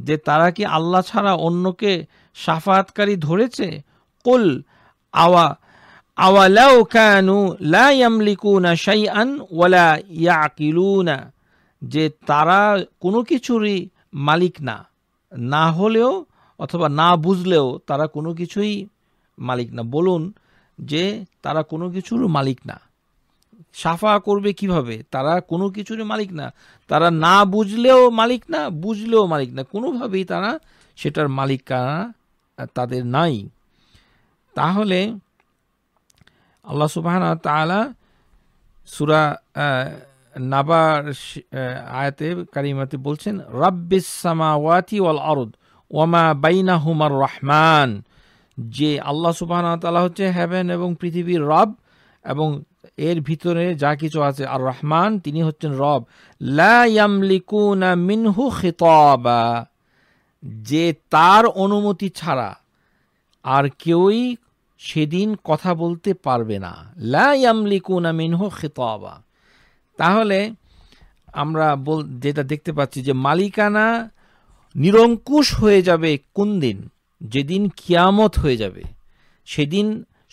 যে তারা কি আল্লাহ ছাড়া অন্যকে সাফাতকারী ধরেছে কুল আওয়া লাও কানু লা ইয়ামলিকুনা শাইআন ওয়ালা না যে তারা কোনো কিছুরই মালিক না না হলেও অথবা না বুঝলেও তারা কোনো কিছুই মালিক না বলুন যে তারা কোনো কিছুর মালিক না সাফা করবে কিভাবে তারা কোনো কিছুর মালিক না তারা না বুঝলেও মালিক না বুঝলেও মালিক না কোনোভাবেই তারা সেটার মালিক তাদের নাই তাহলে আল্লাহ সুবাহান তালা সুরা নাবার আয়াতে কারিমাতে বলছেন রাব্বিস সামাওয়াতি ওয়াল আরদ ওয়ামা বাইনা হুমার রহমান যে আল্লাহ সুবাহ তালা হচ্ছে হ্যাভেন এবং পৃথিবীর রব এবং এর ভিতরে যা কিছু আছে আর রহমান তিনি হচ্ছেন রব মিনহু খেতবা যে তার অনুমতি ছাড়া আর কেউই সেদিন কথা বলতে পারবে না লামলিকুনা মিনহু খেতবা তাহলে আমরা বল যেটা দেখতে পাচ্ছি যে মালিকানা নিরঙ্কুশ হয়ে যাবে কোন দিন যেদিন কিয়ামত হয়ে যাবে সেদিন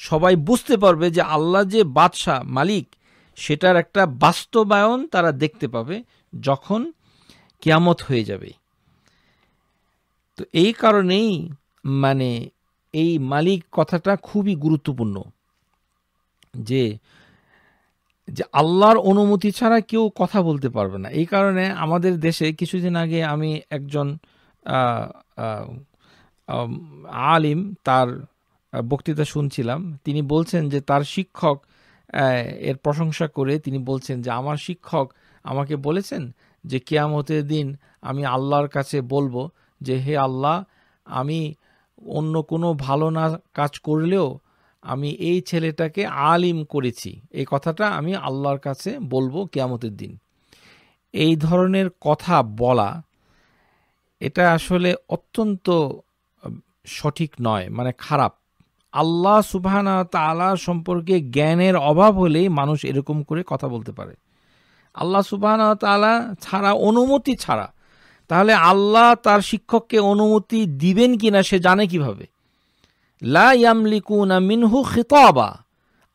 সবাই বুঝতে পারবে যে আল্লাহ যে বাদশাহ মালিক সেটার একটা বাস্তবায়ন তারা দেখতে পাবে যখন কিয়ামত হয়ে যাবে তো এই কারণেই মানে এই মালিক কথাটা খুবই গুরুত্বপূর্ণ যে যে আল্লাহর অনুমতি ছাড়া কেউ কথা বলতে পারবে না এই কারণে আমাদের দেশে কিছুদিন আগে আমি একজন আলিম তার বক্তৃতা শুনছিলাম তিনি বলছেন যে তার শিক্ষক এর প্রশংসা করে তিনি বলছেন যে আমার শিক্ষক আমাকে বলেছেন যে কেয়ামতের দিন আমি আল্লাহর কাছে বলবো যে হে আল্লাহ আমি অন্য কোনো ভালো না কাজ করলেও আমি এই ছেলেটাকে আলিম করেছি এই কথাটা আমি আল্লাহর কাছে বলবো কেয়ামতের দিন এই ধরনের কথা বলা এটা আসলে অত্যন্ত সঠিক নয় মানে খারাপ আল্লাহ সুবাহানা তালা সম্পর্কে জ্ঞানের অভাব হলেই মানুষ এরকম করে কথা বলতে পারে আল্লাহ সুবাহানা তালা ছাড়া অনুমতি ছাড়া তাহলে আল্লাহ তার শিক্ষককে অনুমতি দিবেন কি না সে জানে কিভাবে লা মিনহু খিতাবা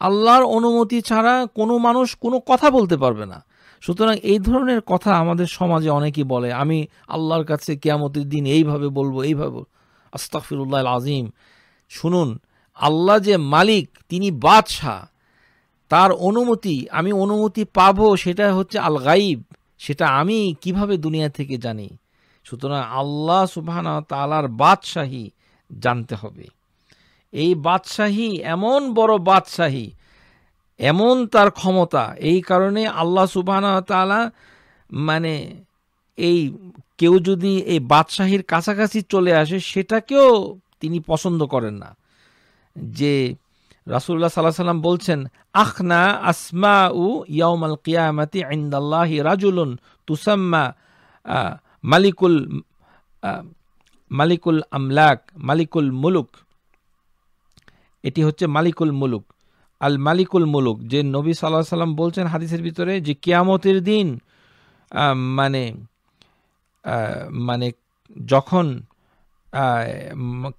আল্লাহর অনুমতি ছাড়া কোনো মানুষ কোনো কথা বলতে পারবে না সুতরাং এই ধরনের কথা আমাদের সমাজে অনেকেই বলে আমি আল্লাহর কাছে কেয়ামতের দিন এইভাবে বলবো এইভাবে আস্তাফিরুল্লাহ আজিম শুনুন আল্লাহ যে মালিক তিনি বাদশাহ তার অনুমতি আমি অনুমতি পাবো সেটা হচ্ছে আল গাইব সেটা আমি কিভাবে দুনিয়া থেকে জানি সুতরাং আল্লাহ সুবাহানা তালার বাদশাহী জানতে হবে এই বাদশাহী এমন বড় বাদশাহী এমন তার ক্ষমতা এই কারণে আল্লাহ তাআলা মানে এই কেউ যদি এই বাদশাহীর কাছাকাছি চলে আসে সেটাকেও তিনি পছন্দ করেন না যে রাসুল্লাহ সাল্লাহ সাল্লাম বলছেন আখনা আসমা উ ইয়াউমাল কিয়ামাতি আইন্দাল্লাহি রাজুলুন তুসাম্মা মালিকুল মালিকুল আমলাক মালিকুল মুলুক এটি হচ্ছে মালিকুল মুলুক আল মালিকুল মুলুক যে নবী সাল্লাহ সাল্লাম বলছেন হাদিসের ভিতরে যে কিয়ামতের দিন মানে মানে যখন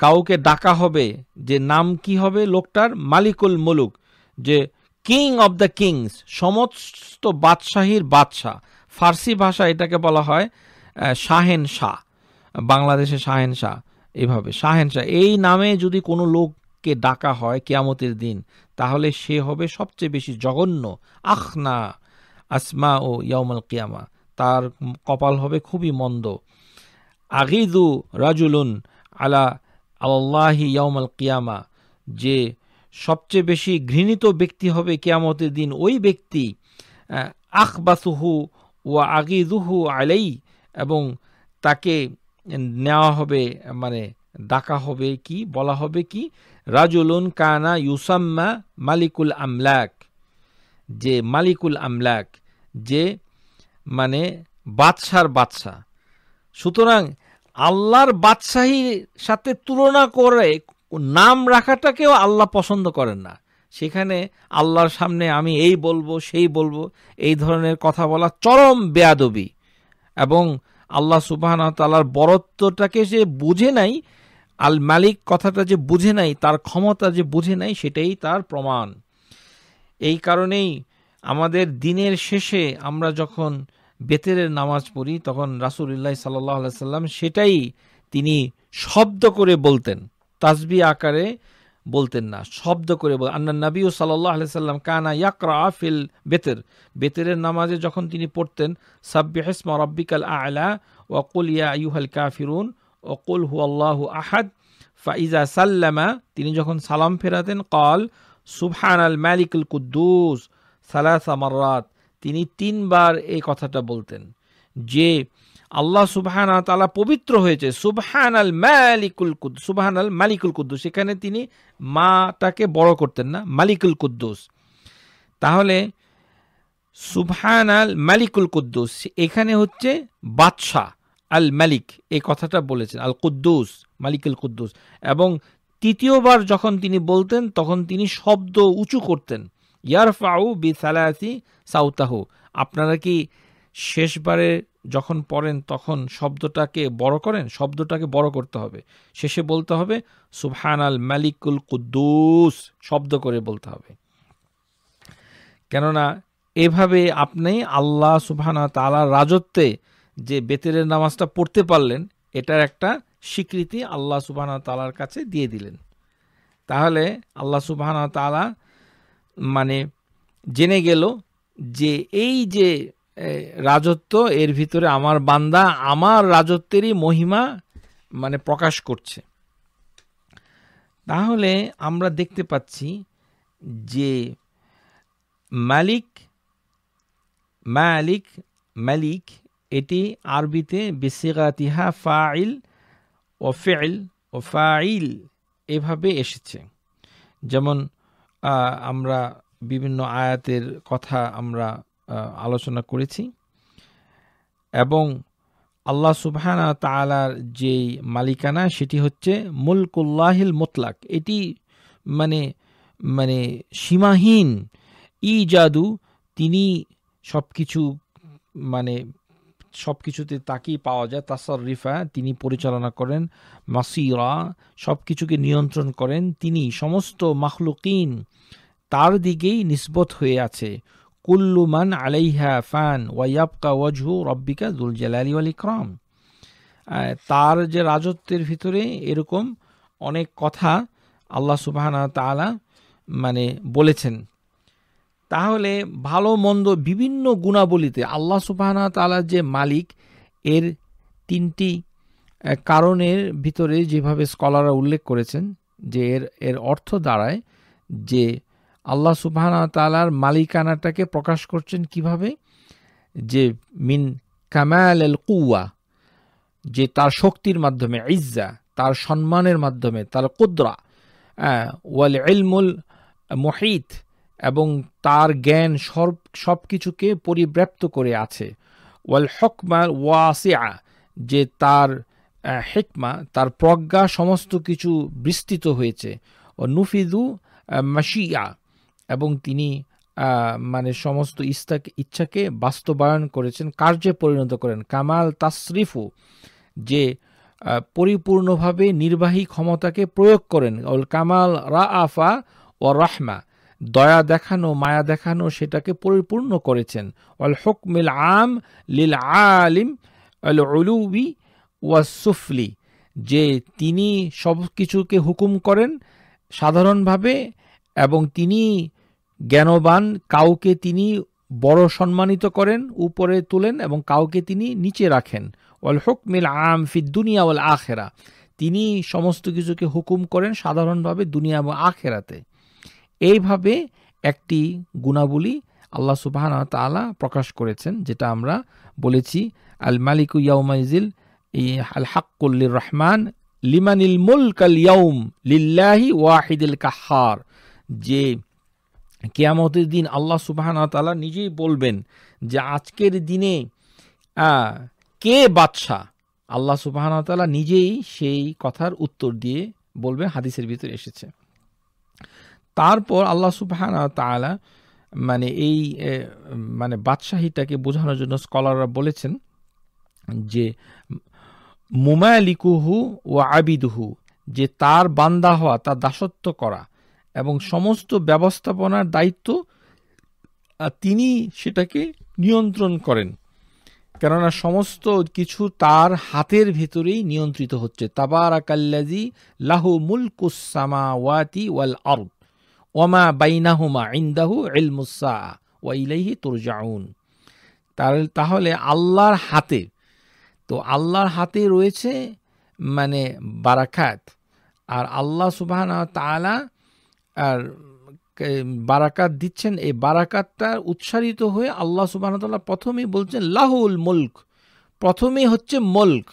কাউকে ডাকা হবে যে নাম কি হবে লোকটার মালিকুল মুলুক যে কিং অব দ্য কিংস সমস্ত বাদশাহীর বাদশাহ ফার্সি ভাষা এটাকে বলা হয় শাহেন শাহ বাংলাদেশে শাহেন শাহ এভাবে শাহেন শাহ এই নামে যদি কোনো লোক কে ডাকা হয় কেয়ামতের দিন তাহলে সে হবে সবচেয়ে বেশি জঘন্য আখনা আসমা ও ইয়ামাল কিয়ামা তার কপাল হবে খুবই মন্দ আগিদু রাজুলুন আলা আল্লাহি ইয়ামাল কিয়ামা যে সবচেয়ে বেশি ঘৃণিত ব্যক্তি হবে কেয়ামতের দিন ওই ব্যক্তি আখবাসুহু ও আগিদুহু আলাই এবং তাকে নেওয়া হবে মানে ডাকা হবে কি বলা হবে কি রাজুলুন কানা ইউসাম্মা মালিকুল আমলাক যে মালিকুল আমলাক যে মানে বাদশার বাদশাহ সুতরাং আল্লাহর বাদশাহীর সাথে তুলনা করে নাম রাখাটাকেও আল্লাহ পছন্দ করেন না সেখানে আল্লাহর সামনে আমি এই বলবো সেই বলবো এই ধরনের কথা বলা চরম বেয়াদবি এবং আল্লাহ সুবাহন তালার বরত্বটাকে সে বুঝে নাই আল মালিক কথাটা যে বুঝে নাই তার ক্ষমতা যে বুঝে নাই সেটাই তার প্রমাণ এই কারণেই আমাদের দিনের শেষে আমরা যখন বেতেরের নামাজ পড়ি তখন রাসুলিল্লাহ সাল্লাহ সাল্লাম সেটাই তিনি শব্দ করে বলতেন তাজবি আকারে বলতেন না শব্দ করে বল আন্না নবী ও সাল্লাহ সাল্লাম কানা ইয়াকরা আফিল বেতের বেতেরের নামাজে যখন তিনি পড়তেন সাব্বি হেসমা রব্বিকাল আলা ওয়াকুল ইয়া ইউহাল কাফিরুন অকুল হু আল্লাহ আহাদ ফাইজা সাল্লামা তিনি যখন সালাম ফেরাতেন কল সুবহান আল মালিকুল কুদ্দুস সালাসা মার্রাত তিনি তিনবার এই কথাটা বলতেন যে আল্লাহ সুবহান তালা পবিত্র হয়েছে সুবহান আল মালিকুল কুদ সুবহান আল মালিকুল কুদ্দুস সেখানে তিনি মাটাকে বড় করতেন না মালিকুল কুদ্দুস তাহলে সুবহান আল মালিকুল কুদ্দুস এখানে হচ্ছে বাদশাহ আল মালিক এই কথাটা বলেছেন আল কুদ্দুস মালিক আল কুদ্দুস এবং তৃতীয়বার যখন তিনি বলতেন তখন তিনি শব্দ উঁচু করতেন ইয়ারফাউ বি সালায়াতি সাউতাহু আপনারা কি শেষবারে যখন পড়েন তখন শব্দটাকে বড় করেন শব্দটাকে বড় করতে হবে শেষে বলতে হবে সুবহান আল মালিকুল কুদ্দুস শব্দ করে বলতে হবে কেননা এভাবে আপনি আল্লাহ সুবহানা তালার রাজত্বে যে বেতেরের নামাজটা পড়তে পারলেন এটার একটা স্বীকৃতি আল্লাহ সুবাহ তালার কাছে দিয়ে দিলেন তাহলে আল্লাহ সুবাহ তালা মানে জেনে গেল যে এই যে রাজত্ব এর ভিতরে আমার বান্দা আমার রাজত্বেরই মহিমা মানে প্রকাশ করছে তাহলে আমরা দেখতে পাচ্ছি যে মালিক মালিক মালিক এটি আরবিতে বেসিগাতিহা ফাইল ও ফেল ও ফাইল এভাবে এসেছে যেমন আমরা বিভিন্ন আয়াতের কথা আমরা আলোচনা করেছি এবং আল্লাহ সুবহানা তালার যেই মালিকানা সেটি হচ্ছে মুলকুল্লাহিল মোতলাক এটি মানে মানে সীমাহীন ই জাদু তিনি সব কিছু মানে সব কিছুতে তাকেই পাওয়া যায় তাসার রিফা হ্যাঁ, তিনি পরিচালনা করেন মাসিরা সব কিছুকে নিয়ন্ত্রণ করেন তিনি সমস্ত মাখলুকিন তার দিকেই নিসবত হয়ে আছে কুল্লুমান আলাইহা ফ্যান ওয়াইয়াবকা ওয়াজহু রব্বিকা দুল জালালি আলী ইকরাম তার যে রাজত্বের ভিতরে এরকম অনেক কথা আল্লাহ সুবাহানা তালা মানে বলেছেন তাহলে ভালো মন্দ বিভিন্ন গুণাবলীতে আল্লাহ সুবাহানা তালা যে মালিক এর তিনটি কারণের ভিতরে যেভাবে স্কলাররা উল্লেখ করেছেন যে এর এর অর্থ দাঁড়ায় যে আল্লাহ সুবাহানা তালার মালিকানাটাকে প্রকাশ করছেন কিভাবে যে মিন কামাল এল কুয়া যে তার শক্তির মাধ্যমে ইজ্জা তার সম্মানের মাধ্যমে তার কুদ্রা ওয়াল এলমুল মহিত এবং তার জ্ঞান সব সব কিছুকে পরিব্যাপ্ত করে আছে ওয়াল হকমা ওয়াসিয়া যে তার হেকমা তার প্রজ্ঞা সমস্ত কিছু বিস্তৃত হয়েছে ও নুফিদু মাসিয়া এবং তিনি মানে সমস্ত ইস্তাকে ইচ্ছাকে বাস্তবায়ন করেছেন কার্যে পরিণত করেন কামাল তাসরিফু যে পরিপূর্ণভাবে নির্বাহী ক্ষমতাকে প্রয়োগ করেন কামাল রা আফা ও রাহমা দয়া দেখানো মায়া দেখানো সেটাকে পরিপূর্ণ করেছেন অল হকমিল আম লিল আলিম অল অলুবি ওয়াসুফলি যে তিনি সব কিছুকে হুকুম করেন সাধারণভাবে এবং তিনি জ্ঞানবান কাউকে তিনি বড় সম্মানিত করেন উপরে তোলেন এবং কাউকে তিনি নিচে রাখেন অল হকমিল আম ফি দুনিয়া ওল আখেরা তিনি সমস্ত কিছুকে হুকুম করেন সাধারণভাবে দুনিয়া এবং আখেরাতে এইভাবে একটি গুণাবলী আল্লাহ সুবাহান তালা প্রকাশ করেছেন যেটা আমরা বলেছি আল মালিকু ইয়াউমাইজিল আল হাক্কুল্লির রহমান লিমানিল মুলক আল ইয়াউম লিল্লাহি ওয়াহিদুল কাহার যে কেয়ামতের দিন আল্লাহ সুবাহানা তালা নিজেই বলবেন যে আজকের দিনে কে বাদশাহ আল্লাহ সুবাহানা তালা নিজেই সেই কথার উত্তর দিয়ে বলবেন হাদিসের ভিতরে এসেছে তারপর আল্লাহ সুবাহান তালা মানে এই মানে বাদশাহীটাকে বোঝানোর জন্য স্কলাররা বলেছেন যে মুমায়ালিকুহু ও আবিদুহু যে তার বান্দা হওয়া তার দাসত্ব করা এবং সমস্ত ব্যবস্থাপনার দায়িত্ব তিনি সেটাকে নিয়ন্ত্রণ করেন কেননা সমস্ত কিছু তার হাতের ভেতরেই নিয়ন্ত্রিত হচ্ছে তাবার আকাল্লাজি লাহু মুলকুসামাওয়াতি ওয়াল আর্দ ওমা বাইনাহুমা ইন্দাহু ইলমুসা ওয়াইলাইহি তুরজাউন তাহলে আল্লাহর হাতে তো আল্লাহর হাতে রয়েছে মানে বারাকাত আর আল্লাহ সুবাহ তালা আর বারাকাত দিচ্ছেন এই বারাকাতটা উচ্চারিত হয়ে আল্লাহ সুবাহ তালা প্রথমেই বলছেন লাহুল মুল্ক প্রথমেই হচ্ছে মুল্ক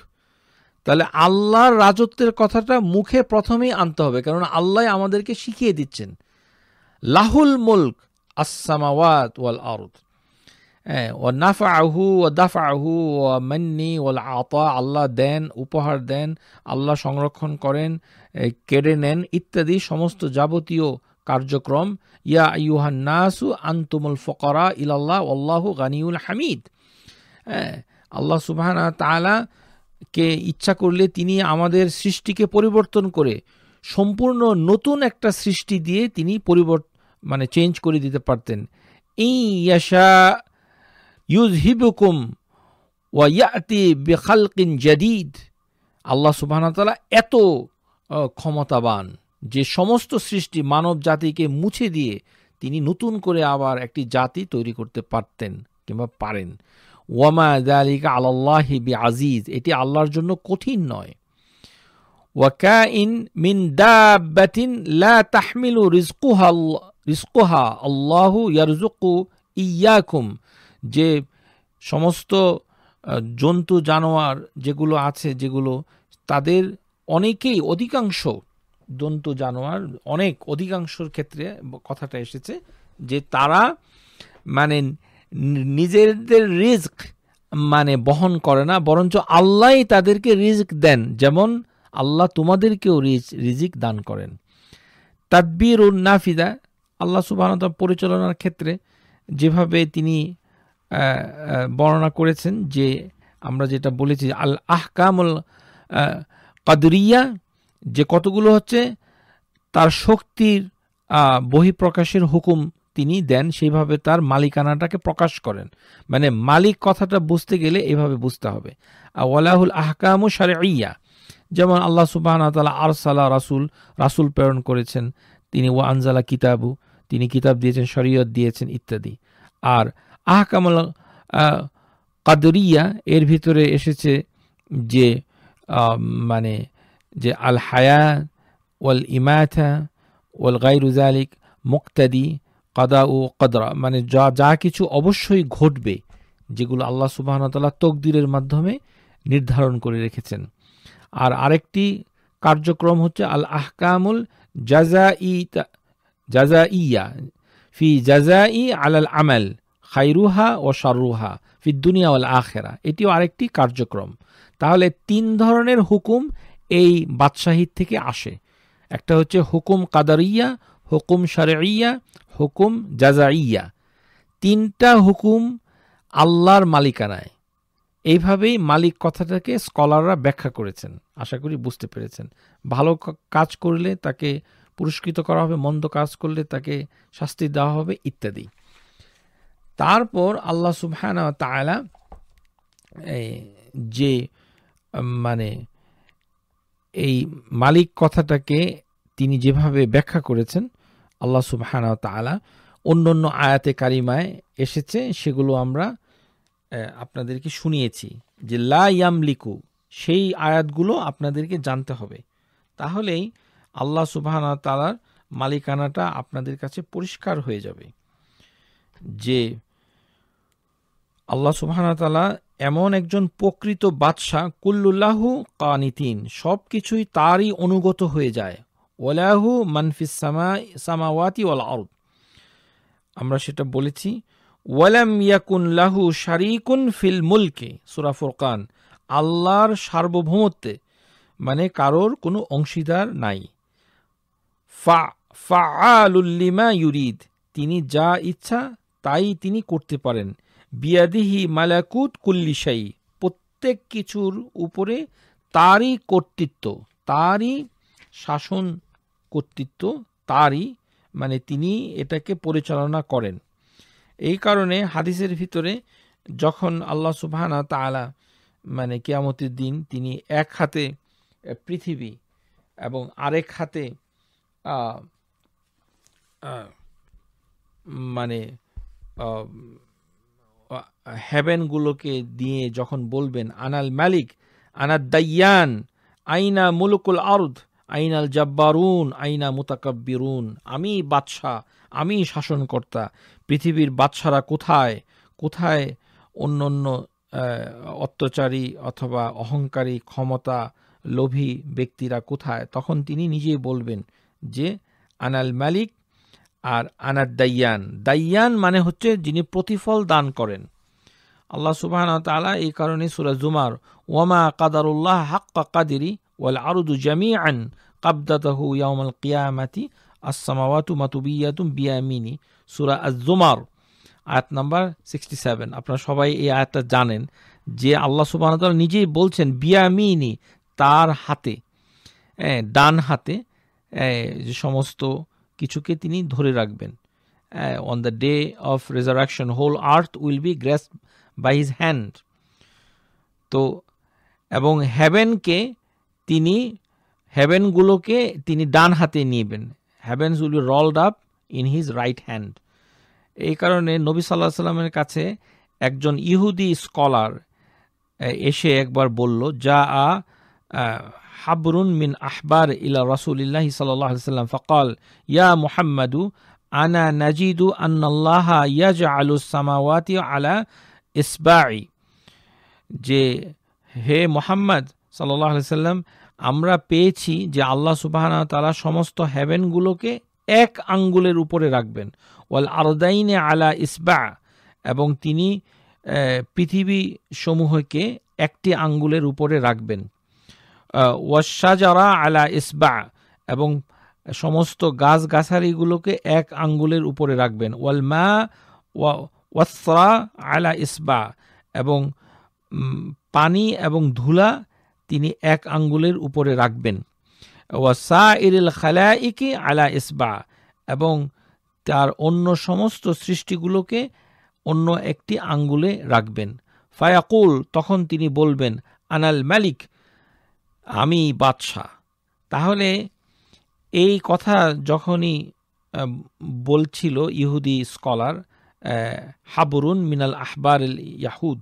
তাহলে আল্লাহর রাজত্বের কথাটা মুখে প্রথমেই আনতে হবে কারণ আল্লাহ আমাদেরকে শিখিয়ে দিচ্ছেন লাহুল মুলক আসামাওয়াত ওয়াল আরদ হ্যাঁ ও নাফা আহু ও দাফা আহু ও মন্নি ওল আপা আল্লাহ দেন উপহার দেন আল্লাহ সংরক্ষণ করেন কেড়ে নেন ইত্যাদি সমস্ত যাবতীয় কার্যক্রম ইয়া ইউহান নাসু আন্তুমুল ফকরা ইলাল্লাহ আল্লাহু গানিউল হামিদ হ্যাঁ আল্লাহ সুবাহানা তালা কে ইচ্ছা করলে তিনি আমাদের সৃষ্টিকে পরিবর্তন করে সম্পূর্ণ নতুন একটা সৃষ্টি দিয়ে তিনি পরিবর্তন মানে চেঞ্জ করে দিতে পারতেন ইয়াশা ইউজ হিবুকুম ওয়াতি বেখালকিন জাদিদ আল্লাহ সুবাহতালা এত ক্ষমতাবান যে সমস্ত সৃষ্টি মানব জাতিকে মুছে দিয়ে তিনি নতুন করে আবার একটি জাতি তৈরি করতে পারতেন কিংবা পারেন ওয়ামা দালিকা আল্লাহি আজিজ এটি আল্লাহর জন্য কঠিন নয় ওয়াকাইন মিন দাবাতিন লা তাহমিলু রিজকুহা রিজকুহা আল্লাহু ইয়ারজুকু ইয়াকুম যে সমস্ত জন্তু জানোয়ার যেগুলো আছে যেগুলো তাদের অনেকেই অধিকাংশ জন্তু জানোয়ার অনেক অধিকাংশর ক্ষেত্রে কথাটা এসেছে যে তারা মানে নিজেদের রিস্ক মানে বহন করে না বরঞ্চ আল্লাহ তাদেরকে রিস্ক দেন যেমন আল্লাহ তোমাদেরকেও রিজিক দান করেন তাব্বির ও নাফিদা আল্লাহ সুবাহ পরিচালনার ক্ষেত্রে যেভাবে তিনি বর্ণনা করেছেন যে আমরা যেটা বলেছি আল আহকামুল কাদরিয়া যে কতগুলো হচ্ছে তার শক্তির বহিঃপ্রকাশের হুকুম তিনি দেন সেইভাবে তার মালিকানাটাকে প্রকাশ করেন মানে মালিক কথাটা বুঝতে গেলে এভাবে বুঝতে হবে ওয়ালাহুল আহকামু সারে ইয়া যেমন আল্লাহ সুবাহ তালা সালা রাসুল রাসুল প্রেরণ করেছেন তিনি ও আনজালা কিতাবু তিনি কিতাব দিয়েছেন শরীয়ত দিয়েছেন ইত্যাদি আর আহকামল কাদরিয়া এর ভিতরে এসেছে যে মানে যে আল হায়া ওয়াল ইমায়থা ওয়াল গাইরুজালিক মুক্তাদি কাদা ও কাদরা মানে যা যা কিছু অবশ্যই ঘটবে যেগুলো আল্লাহ সুবাহতাল্লাহ তকদিরের মাধ্যমে নির্ধারণ করে রেখেছেন আর আরেকটি কার্যক্রম হচ্ছে আল আহকামুল জাজা ই জাজা ইয়া ফি জাজা ই আল আল আমেল খাইরুহা ও শারুহা ফি দুনিয়া আল আখেরা এটিও আরেকটি কার্যক্রম তাহলে তিন ধরনের হুকুম এই বাদশাহিদ থেকে আসে একটা হচ্ছে হুকুম কাদারিয়া হুকুম সারেইয়া হুকুম ইয়া তিনটা হুকুম আল্লাহর মালিকানায় এইভাবেই মালিক কথাটাকে স্কলাররা ব্যাখ্যা করেছেন আশা করি বুঝতে পেরেছেন ভালো কাজ করলে তাকে পুরস্কৃত করা হবে মন্দ কাজ করলে তাকে শাস্তি দেওয়া হবে ইত্যাদি তারপর আল্লাহ সুবহান তায়লা যে মানে এই মালিক কথাটাকে তিনি যেভাবে ব্যাখ্যা করেছেন আল্লাহ সুবহান তালা অন্য অন্য আয়াতে কারিমায় এসেছে সেগুলো আমরা আপনাদেরকে শুনিয়েছি যে লা ইয়ামলিকু সেই আয়াতগুলো আপনাদেরকে জানতে হবে তাহলেই আল্লাহ সুবাহানা তালার মালিকানাটা আপনাদের কাছে পরিষ্কার হয়ে যাবে যে আল্লাহ তালা এমন একজন প্রকৃত বাদশাহ কুল্লুল্লাহু কানিতিন সব কিছুই তারই অনুগত হয়ে যায় ওলাহু মানফিস সামা সামাওয়াতি ওয়াল আমরা সেটা বলেছি ওয়ালাম ইয়াকুন লাহু শারিকুন ফিল মুলকে সুরা কান আল্লাহর সার্বভৌমত্বে মানে কারোর কোনো অংশীদার নাই ফা ফা ইউরিদ তিনি যা ইচ্ছা তাই তিনি করতে পারেন বিয়াদিহি মালাকুত কুল্লিশাই প্রত্যেক কিছুর উপরে তারই কর্তৃত্ব তারই শাসন কর্তৃত্ব তারই মানে তিনি এটাকে পরিচালনা করেন এই কারণে হাদিসের ভিতরে যখন আল্লাহ সুবাহানা তালা মানে কিয়ামতের দিন তিনি এক হাতে পৃথিবী এবং আরেক হাতে মানে হ্যাভেনগুলোকে দিয়ে যখন বলবেন আনাল মালিক আনা দাইয়ান আইনা মুলুকুল আরুদ আইনাল জাব্বারুন আইনা মুতাকাব্বিরুন আমি বাদশাহ আমি শাসনকর্তা পৃথিবীর বাদশারা কোথায় কোথায় অন্য অন্য অত্যাচারী অথবা অহংকারী ক্ষমতা লোভী ব্যক্তিরা কোথায় তখন তিনি নিজেই বলবেন যে আনাল মালিক আর আনার দাইয়ান দাইয়ান মানে হচ্ছে যিনি প্রতিফল দান করেন আল্লাহ সুবাহ তালা এই কারণে সুরা জুমার ওয়ামা কাদারুল্লাহ হাক্কা কাদিরি ওয়াল আরুদু জামি আন কাবদাতহু ইয়ামাল কিয়ামাতি আসসামাওয়াতু মাতুবিয়াতুম বিয়ামিনী সুরা আজুমার আয়াত নাম্বার সিক্সটি সেভেন আপনারা সবাই এই আয়াতটা জানেন যে আল্লাহ সুবাহতাল নিজেই বলছেন বিয়ামিনি তার হাতে ডান হাতে যে সমস্ত কিছুকে তিনি ধরে রাখবেন on the day of resurrection whole earth will be grasped by his hand তো এবং হ্যাভেনকে তিনি হ্যাভেনগুলোকে তিনি ডান হাতে নিয়েবেন heavens will be rolled up in his right hand এই কারণে নবী সাল্লাহ সাল্লামের কাছে একজন ইহুদি স্কলার এসে একবার বলল যা আ হাবরুন মিন আহবার ইলা রসুলিল্লাহি সাল্লাম ফকাল ইয়া মুহাম্মাদু আনা নাজিদু আন্নাল্লাহ ইয়াজ আলু সামাওয়াতি আলা ইসবাই যে হে মোহাম্মদ সাল্লাহ সাল্লাম আমরা পেয়েছি যে আল্লাহ সুবাহ তালা সমস্ত হ্যাভেনগুলোকে এক আঙ্গুলের উপরে রাখবেন ওয়াল আরদাইনে আলা ইসবা এবং তিনি পৃথিবী সমূহকে একটি আঙ্গুলের উপরে রাখবেন ওয়াসাজারা আলা ইসবা এবং সমস্ত গাছগাছালিগুলোকে এক আঙ্গুলের উপরে রাখবেন ওয়াল মা ওয়াসরা আলা ইসবা এবং পানি এবং ধুলা তিনি এক আঙ্গুলের উপরে রাখবেন ওয়াসা আলা ইসবা এবং তার অন্য সমস্ত সৃষ্টিগুলোকে অন্য একটি আঙ্গুলে রাখবেন ফায়াকুল তখন তিনি বলবেন আনাল মালিক আমি বাদশাহ তাহলে এই কথা যখনই বলছিল ইহুদি স্কলার হাবরুন মিনাল আহবার ইয়াহুদ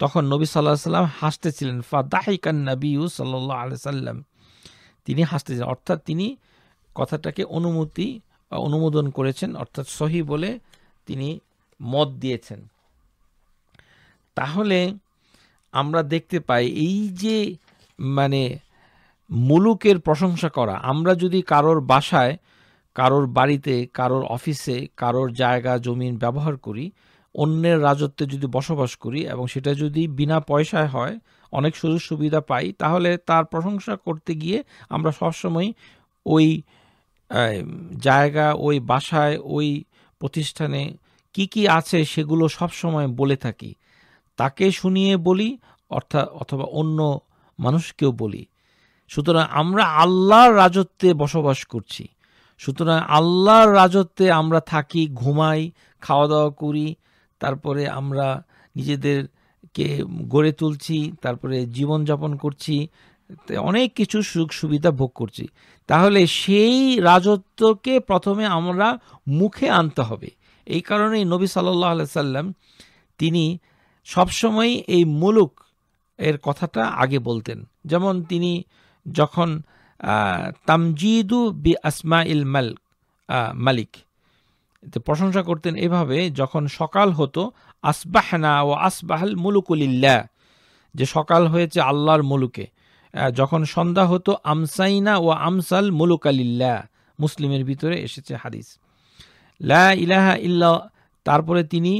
তখন নবী সাল্লাহ সাল্লাম হাসতেছিলেন ফা দাহিকান নবী সাল্লাহ আলি সাল্লাম তিনি হাসতেছেন অর্থাৎ তিনি কথাটাকে অনুমতি অনুমোদন করেছেন অর্থাৎ সহি বলে তিনি মত দিয়েছেন তাহলে আমরা দেখতে পাই এই যে মানে মুলুকের প্রশংসা করা আমরা যদি কারোর বাসায় কারোর বাড়িতে কারোর অফিসে কারোর জায়গা জমিন ব্যবহার করি অন্যের রাজত্বে যদি বসবাস করি এবং সেটা যদি বিনা পয়সায় হয় অনেক সুযোগ সুবিধা পাই তাহলে তার প্রশংসা করতে গিয়ে আমরা সবসময় ওই জায়গা ওই বাসায় ওই প্রতিষ্ঠানে কি কি আছে সেগুলো সবসময় বলে থাকি তাকে শুনিয়ে বলি অর্থাৎ অথবা অন্য মানুষকেও বলি সুতরাং আমরা আল্লাহর রাজত্বে বসবাস করছি সুতরাং আল্লাহর রাজত্বে আমরা থাকি ঘুমাই খাওয়া দাওয়া করি তারপরে আমরা নিজেদের কে গড়ে তুলছি তারপরে জীবনযাপন করছি অনেক কিছু সুখ সুবিধা ভোগ করছি তাহলে সেই রাজত্বকে প্রথমে আমরা মুখে আনতে হবে এই কারণেই নবী সাল্লাহ সাল্লাম তিনি সবসময় এই মুলুক এর কথাটা আগে বলতেন যেমন তিনি যখন তামজিদু বি আসমাইল মাল মালিক প্রশংসা করতেন এভাবে যখন সকাল হতো আসবাহনা ও আসবাহাল মুলুকুলিল্লা যে সকাল হয়েছে আল্লাহর মুলুকে যখন সন্ধ্যা হতো আমসাইনা ও আমসাল মুলুকালিল্লা মুসলিমের ভিতরে এসেছে হাদিস লা ইলাহা ইল্লা তারপরে তিনি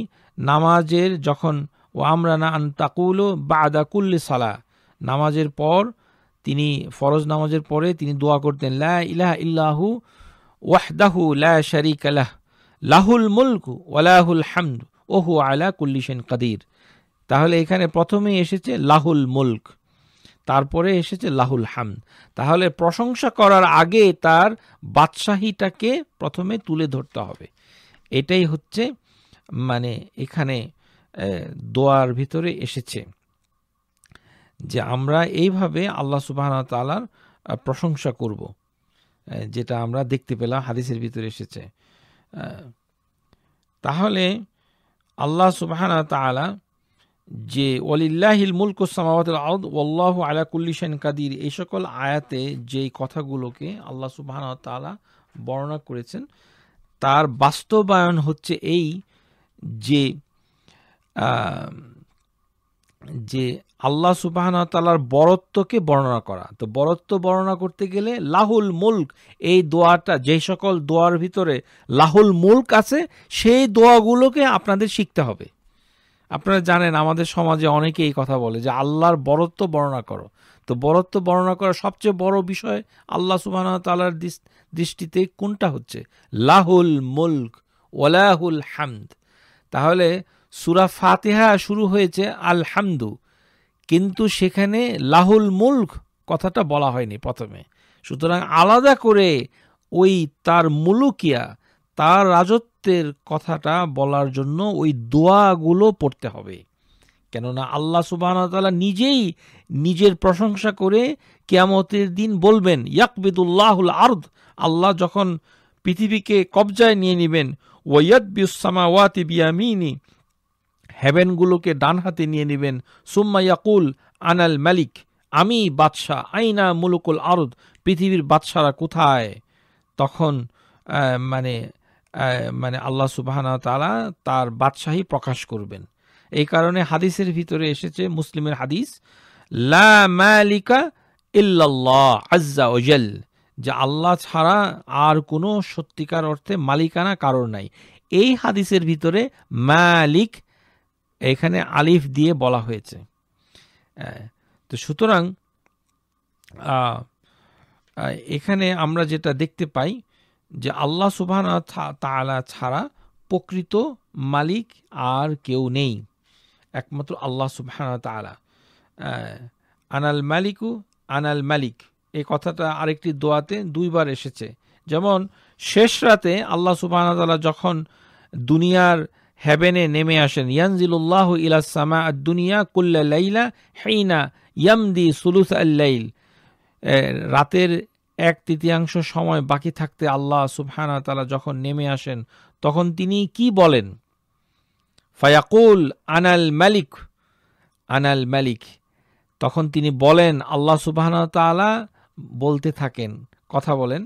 নামাজের যখন ও আমরা না আন্তাকুল বাদা কুল্লি সালা নামাজের পর তিনি ফরজ নামাজের পরে তিনি দোয়া করতেন লা ইলাহা ইল্লাহু ওয়াহদাহু লা শারিক আলাহ লাহুল মুলকু ওয়ালাহুল হামদু ওহু আলা কুল্লিশেন কাদির তাহলে এখানে প্রথমেই এসেছে লাহুল মুল্ক তারপরে এসেছে লাহুল হাম তাহলে প্রশংসা করার আগে তার বাদশাহীটাকে প্রথমে তুলে ধরতে হবে এটাই হচ্ছে মানে এখানে দোয়ার ভিতরে এসেছে যে আমরা এইভাবে আল্লাহ সুবাহ তালার প্রশংসা করব যেটা আমরা দেখতে পেলাম হাদিসের ভিতরে এসেছে তাহলে আল্লাহ সুবাহান তালা যে ওলিল্লাহিল মুলক সামাওয়াত আউদ ওল্লাহ সেন কাদির এই সকল আয়াতে যেই কথাগুলোকে আল্লাহ সুবাহান তালা বর্ণনা করেছেন তার বাস্তবায়ন হচ্ছে এই যে যে আল্লাহ তালার বরত্বকে বর্ণনা করা তো বরত্ব বর্ণনা করতে গেলে লাহুল মুল্ক এই দোয়াটা যে সকল দোয়ার ভিতরে লাহুল মুল্ক আছে সেই দোয়াগুলোকে আপনাদের শিখতে হবে আপনারা জানেন আমাদের সমাজে অনেকে এই কথা বলে যে আল্লাহর বরত্ব বর্ণনা করো তো বরত্ব বর্ণনা করার সবচেয়ে বড় বিষয় আল্লাহ তালার দৃষ্টিতে কোনটা হচ্ছে লাহুল মুল্ক ওলাহুল হামদ তাহলে সুরা ফাতিহা শুরু হয়েছে আলহামদু কিন্তু সেখানে লাহুল মুল্ক কথাটা বলা হয়নি প্রথমে সুতরাং আলাদা করে ওই তার মুলুকিয়া তার রাজত্বের কথাটা বলার জন্য ওই দোয়াগুলো পড়তে হবে কেননা আল্লাহ সুবাহতালা নিজেই নিজের প্রশংসা করে কেয়ামতের দিন বলবেন ইয়াকবিদুল্লাহুল আর্দ আল্লাহ যখন পৃথিবীকে কবজায় নিয়ে নেবেন ওয়াতি বিয়ামিনী হ্যাভেনগুলোকে ডান হাতে নিয়ে নেবেন সুম্মা ইয়াকুল আনাল মালিক আমি বাদশাহ আইনা মুলুকুল আরদ পৃথিবীর বাদশারা কোথায় তখন মানে মানে আল্লাহ সুবাহানা তালা তার বাদশাহী প্রকাশ করবেন এই কারণে হাদিসের ভিতরে এসেছে মুসলিমের হাদিস লা মালিকা ইল্লাল্লাহ আজ্জা ওজেল যে আল্লাহ ছাড়া আর কোনো সত্যিকার অর্থে মালিকানা কারোর নাই এই হাদিসের ভিতরে মালিক এখানে আলিফ দিয়ে বলা হয়েছে তো সুতরাং এখানে আমরা যেটা দেখতে পাই যে আল্লাহ সুবহান তালা ছাড়া প্রকৃত মালিক আর কেউ নেই একমাত্র আল্লাহ সুবহান তালা আনাল মালিকু আনাল মালিক এই কথাটা আরেকটি দোয়াতে দুইবার এসেছে যেমন শেষ রাতে আল্লাহ তালা যখন দুনিয়ার হ্যাভেনে নেমে আসেন ইয়ানজিল্লাহ ইলাসামা আদুনিয়া কুল্লা লাইলা হেইনা ইয়ামদি সুলুস আল্লাইল রাতের এক তৃতীয়াংশ সময় বাকি থাকতে আল্লাহ সুবহানা তালা যখন নেমে আসেন তখন তিনি কি বলেন ফায়াকুল আনাল মালিক আনাল মালিক তখন তিনি বলেন আল্লাহ সুবাহন তালা বলতে থাকেন কথা বলেন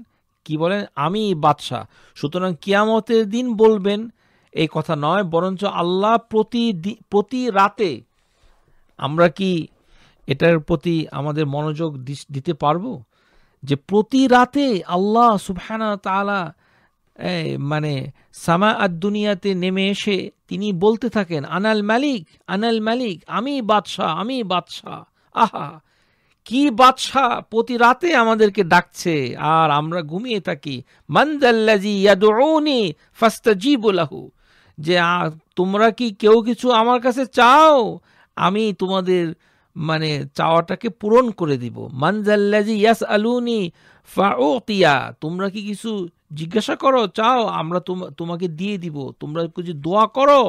কি বলেন আমি বাদশাহ সুতরাং কিয়ামতের দিন বলবেন এই কথা নয় বরঞ্চ আল্লাহ প্রতি প্রতি রাতে আমরা কি এটার প্রতি আমাদের মনোযোগ দিতে পারবো যে প্রতি রাতে আল্লাহ সুবহানা তালা মানে সামা দুনিয়াতে নেমে এসে তিনি বলতে থাকেন আনাল মালিক আনাল মালিক আমি বাদশাহ আমি বাদশাহ আহা কি বাদশাহ প্রতি রাতে আমাদেরকে ডাকছে আর আমরা ঘুমিয়ে থাকি মন্দাল্লাজি ইয়াদুনি ফাস্তাজিবুলাহু যে তোমরা কি কেউ কিছু আমার কাছে চাও আমি তোমাদের মানে চাওয়াটাকে পূরণ করে দিব মানজাল্লাজি ইয়াস আলুনি ফাউতিয়া তোমরা কি কিছু জিজ্ঞাসা করো চাও আমরা তোমাকে দিয়ে দিব তোমরা কিছু দোয়া করো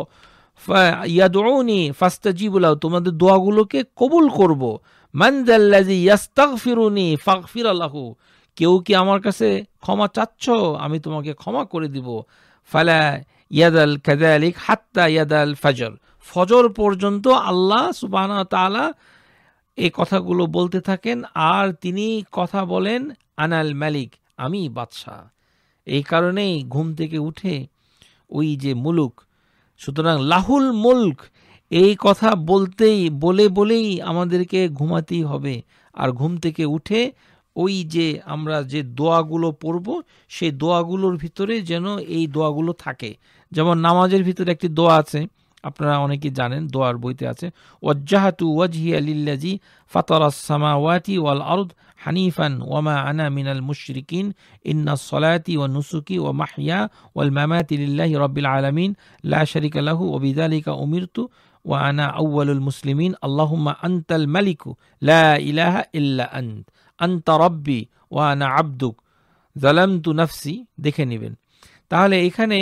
ইয়াদি জি বলাও তোমাদের দোয়াগুলোকে কবুল করব মানজাল্লাজি ইয়াস্তাক ফিরুনি ফাক ফির আল্লাহু কেউ কি আমার কাছে ক্ষমা চাচ্ছ আমি তোমাকে ক্ষমা করে দিব ফালা ইয়াদাল কাদালিক হাত্তা ইয়াদাল ফজর ফজর পর্যন্ত আল্লাহ সুবাহ তালা এই কথাগুলো বলতে থাকেন আর তিনি কথা বলেন আনাল মালিক আমি বাদশাহ এই কারণেই ঘুম থেকে উঠে ওই যে মুলুক সুতরাং লাহুল মুলক এই কথা বলতেই বলে বলেই আমাদেরকে ঘুমাতেই হবে আর ঘুম থেকে উঠে ওই যে আমরা যে দোয়াগুলো পড়ব সেই দোয়াগুলোর ভিতরে যেন এই দোয়াগুলো থাকে যেমন নামাজের ভিতরে একটি দোয়া আছে আপনারা অনেকে জানেন দোয়ার বইতে আছে ওয়াজ্জাহাতু ওয়াজহিয়া লিল্লাজি ফাতারাস ওয়াতি ওয়াল আরদ হানিফান ওয়ামা আনা মিনাল মুশরিকিন ইন্না সলাতি ও নুসুকি ও মাহিয়া ওয়াল মামাতি লিল্লাহি রব্বিল আলামিন লা শরিক লাহু ও বিদালিকা উমিরতু ওয়া আনা আউয়ালুল মুসলিমিন আল্লাহুম্মা আনতাল মালিকু লা ইলাহা ইল্লা আনত আনতা রব্বি ওয়া আনা আবদুক জালামতু নাফসি দেখে নেবেন তাহলে এখানে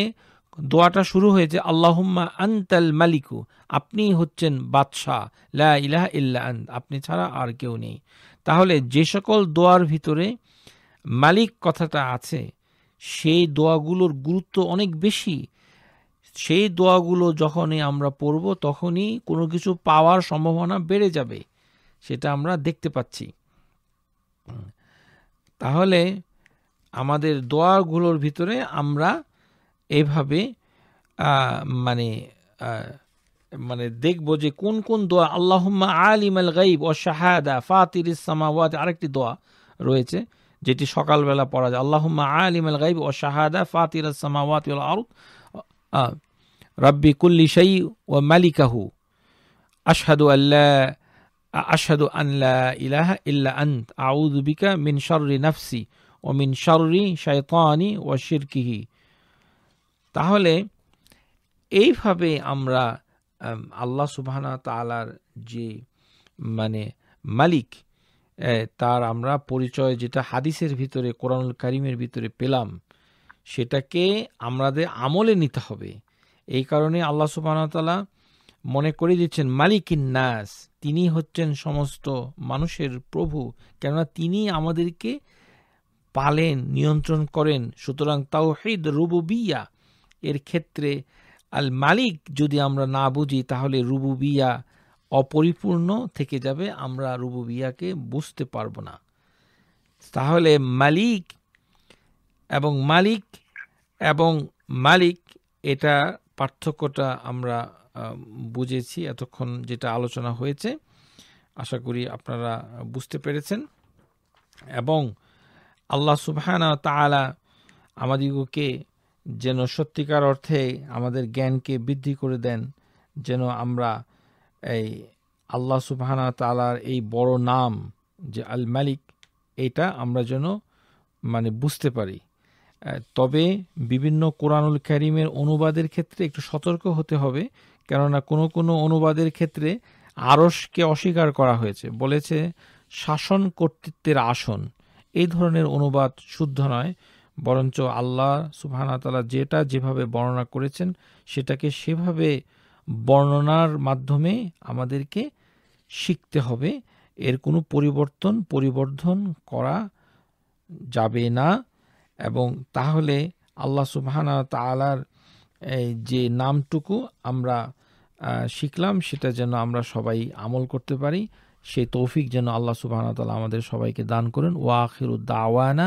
দোয়াটা শুরু হয়েছে আল্লাহম্মা আন্তাল মালিকু আপনি হচ্ছেন বাদশাহ লা ইলাহ ইল্লা আন্ত আপনি ছাড়া আর কেউ নেই তাহলে যে সকল দোয়ার ভিতরে মালিক কথাটা আছে সেই দোয়াগুলোর গুরুত্ব অনেক বেশি সেই দোয়াগুলো যখনই আমরা পড়ব তখনই কোনো কিছু পাওয়ার সম্ভাবনা বেড়ে যাবে সেটা আমরা দেখতে পাচ্ছি তাহলে আমাদের দোয়াগুলোর ভিতরে আমরা এভাবে মানে মানে দেখব যে কোন কোন দোয়া আল্লাহম্মা আলিম আল গাইব ও শাহাদা ফাতির ইসামাওয়াত আরেকটি দোয়া রয়েছে যেটি সকালবেলা পড়া যায় আল্লাহম্মা আলিম আল গাইব ও শাহাদা ফাতির ইসামাওয়াত আরুদ রব্বি কুল্লি শাই ও মালিকাহু আশহাদু আল্লাহ আশহাদু আল্লাহ ইলাহ ইল্লা আন্ত আউযু বিকা মিন শাররি নাফসি ও মিন শাররি শায়তানি ও শিরকিহি তাহলে এইভাবে আমরা আল্লাহ সুবাহানা তালার যে মানে মালিক তার আমরা পরিচয় যেটা হাদিসের ভিতরে কোরআনুল কারিমের ভিতরে পেলাম সেটাকে আমাদের আমলে নিতে হবে এই কারণে আল্লাহ সুবাহতালা মনে করে দিচ্ছেন মালিক নাস তিনি হচ্ছেন সমস্ত মানুষের প্রভু কেননা তিনি আমাদেরকে পালেন নিয়ন্ত্রণ করেন সুতরাং তাও হেদ রুবু বিয়া এর ক্ষেত্রে আল মালিক যদি আমরা না বুঝি তাহলে রুবুবিয়া অপরিপূর্ণ থেকে যাবে আমরা রুবুবিয়াকে বুঝতে পারবো না তাহলে মালিক এবং মালিক এবং মালিক এটা পার্থক্যটা আমরা বুঝেছি এতক্ষণ যেটা আলোচনা হয়েছে আশা করি আপনারা বুঝতে পেরেছেন এবং আল্লাহ সুবহানা তালা আমাদিগকে যেন সত্যিকার অর্থে আমাদের জ্ঞানকে বৃদ্ধি করে দেন যেন আমরা এই আল্লাহ সুবাহানা তালার এই বড় নাম যে আল মালিক এটা আমরা যেন মানে বুঝতে পারি তবে বিভিন্ন কোরআনুল করিমের অনুবাদের ক্ষেত্রে একটু সতর্ক হতে হবে কেননা কোনো কোনো অনুবাদের ক্ষেত্রে আরসকে অস্বীকার করা হয়েছে বলেছে শাসন কর্তৃত্বের আসন এই ধরনের অনুবাদ শুদ্ধ নয় বরঞ্চ আল্লাহ তালা যেটা যেভাবে বর্ণনা করেছেন সেটাকে সেভাবে বর্ণনার মাধ্যমে আমাদেরকে শিখতে হবে এর কোনো পরিবর্তন পরিবর্ধন করা যাবে না এবং তাহলে আল্লাহ সুবাহানা তালার যে নামটুকু আমরা শিখলাম সেটা যেন আমরা সবাই আমল করতে পারি সেই তৌফিক যেন আল্লাহ সুবাহানা তালা আমাদের সবাইকে দান করেন ওয়াখির দাওয়ানা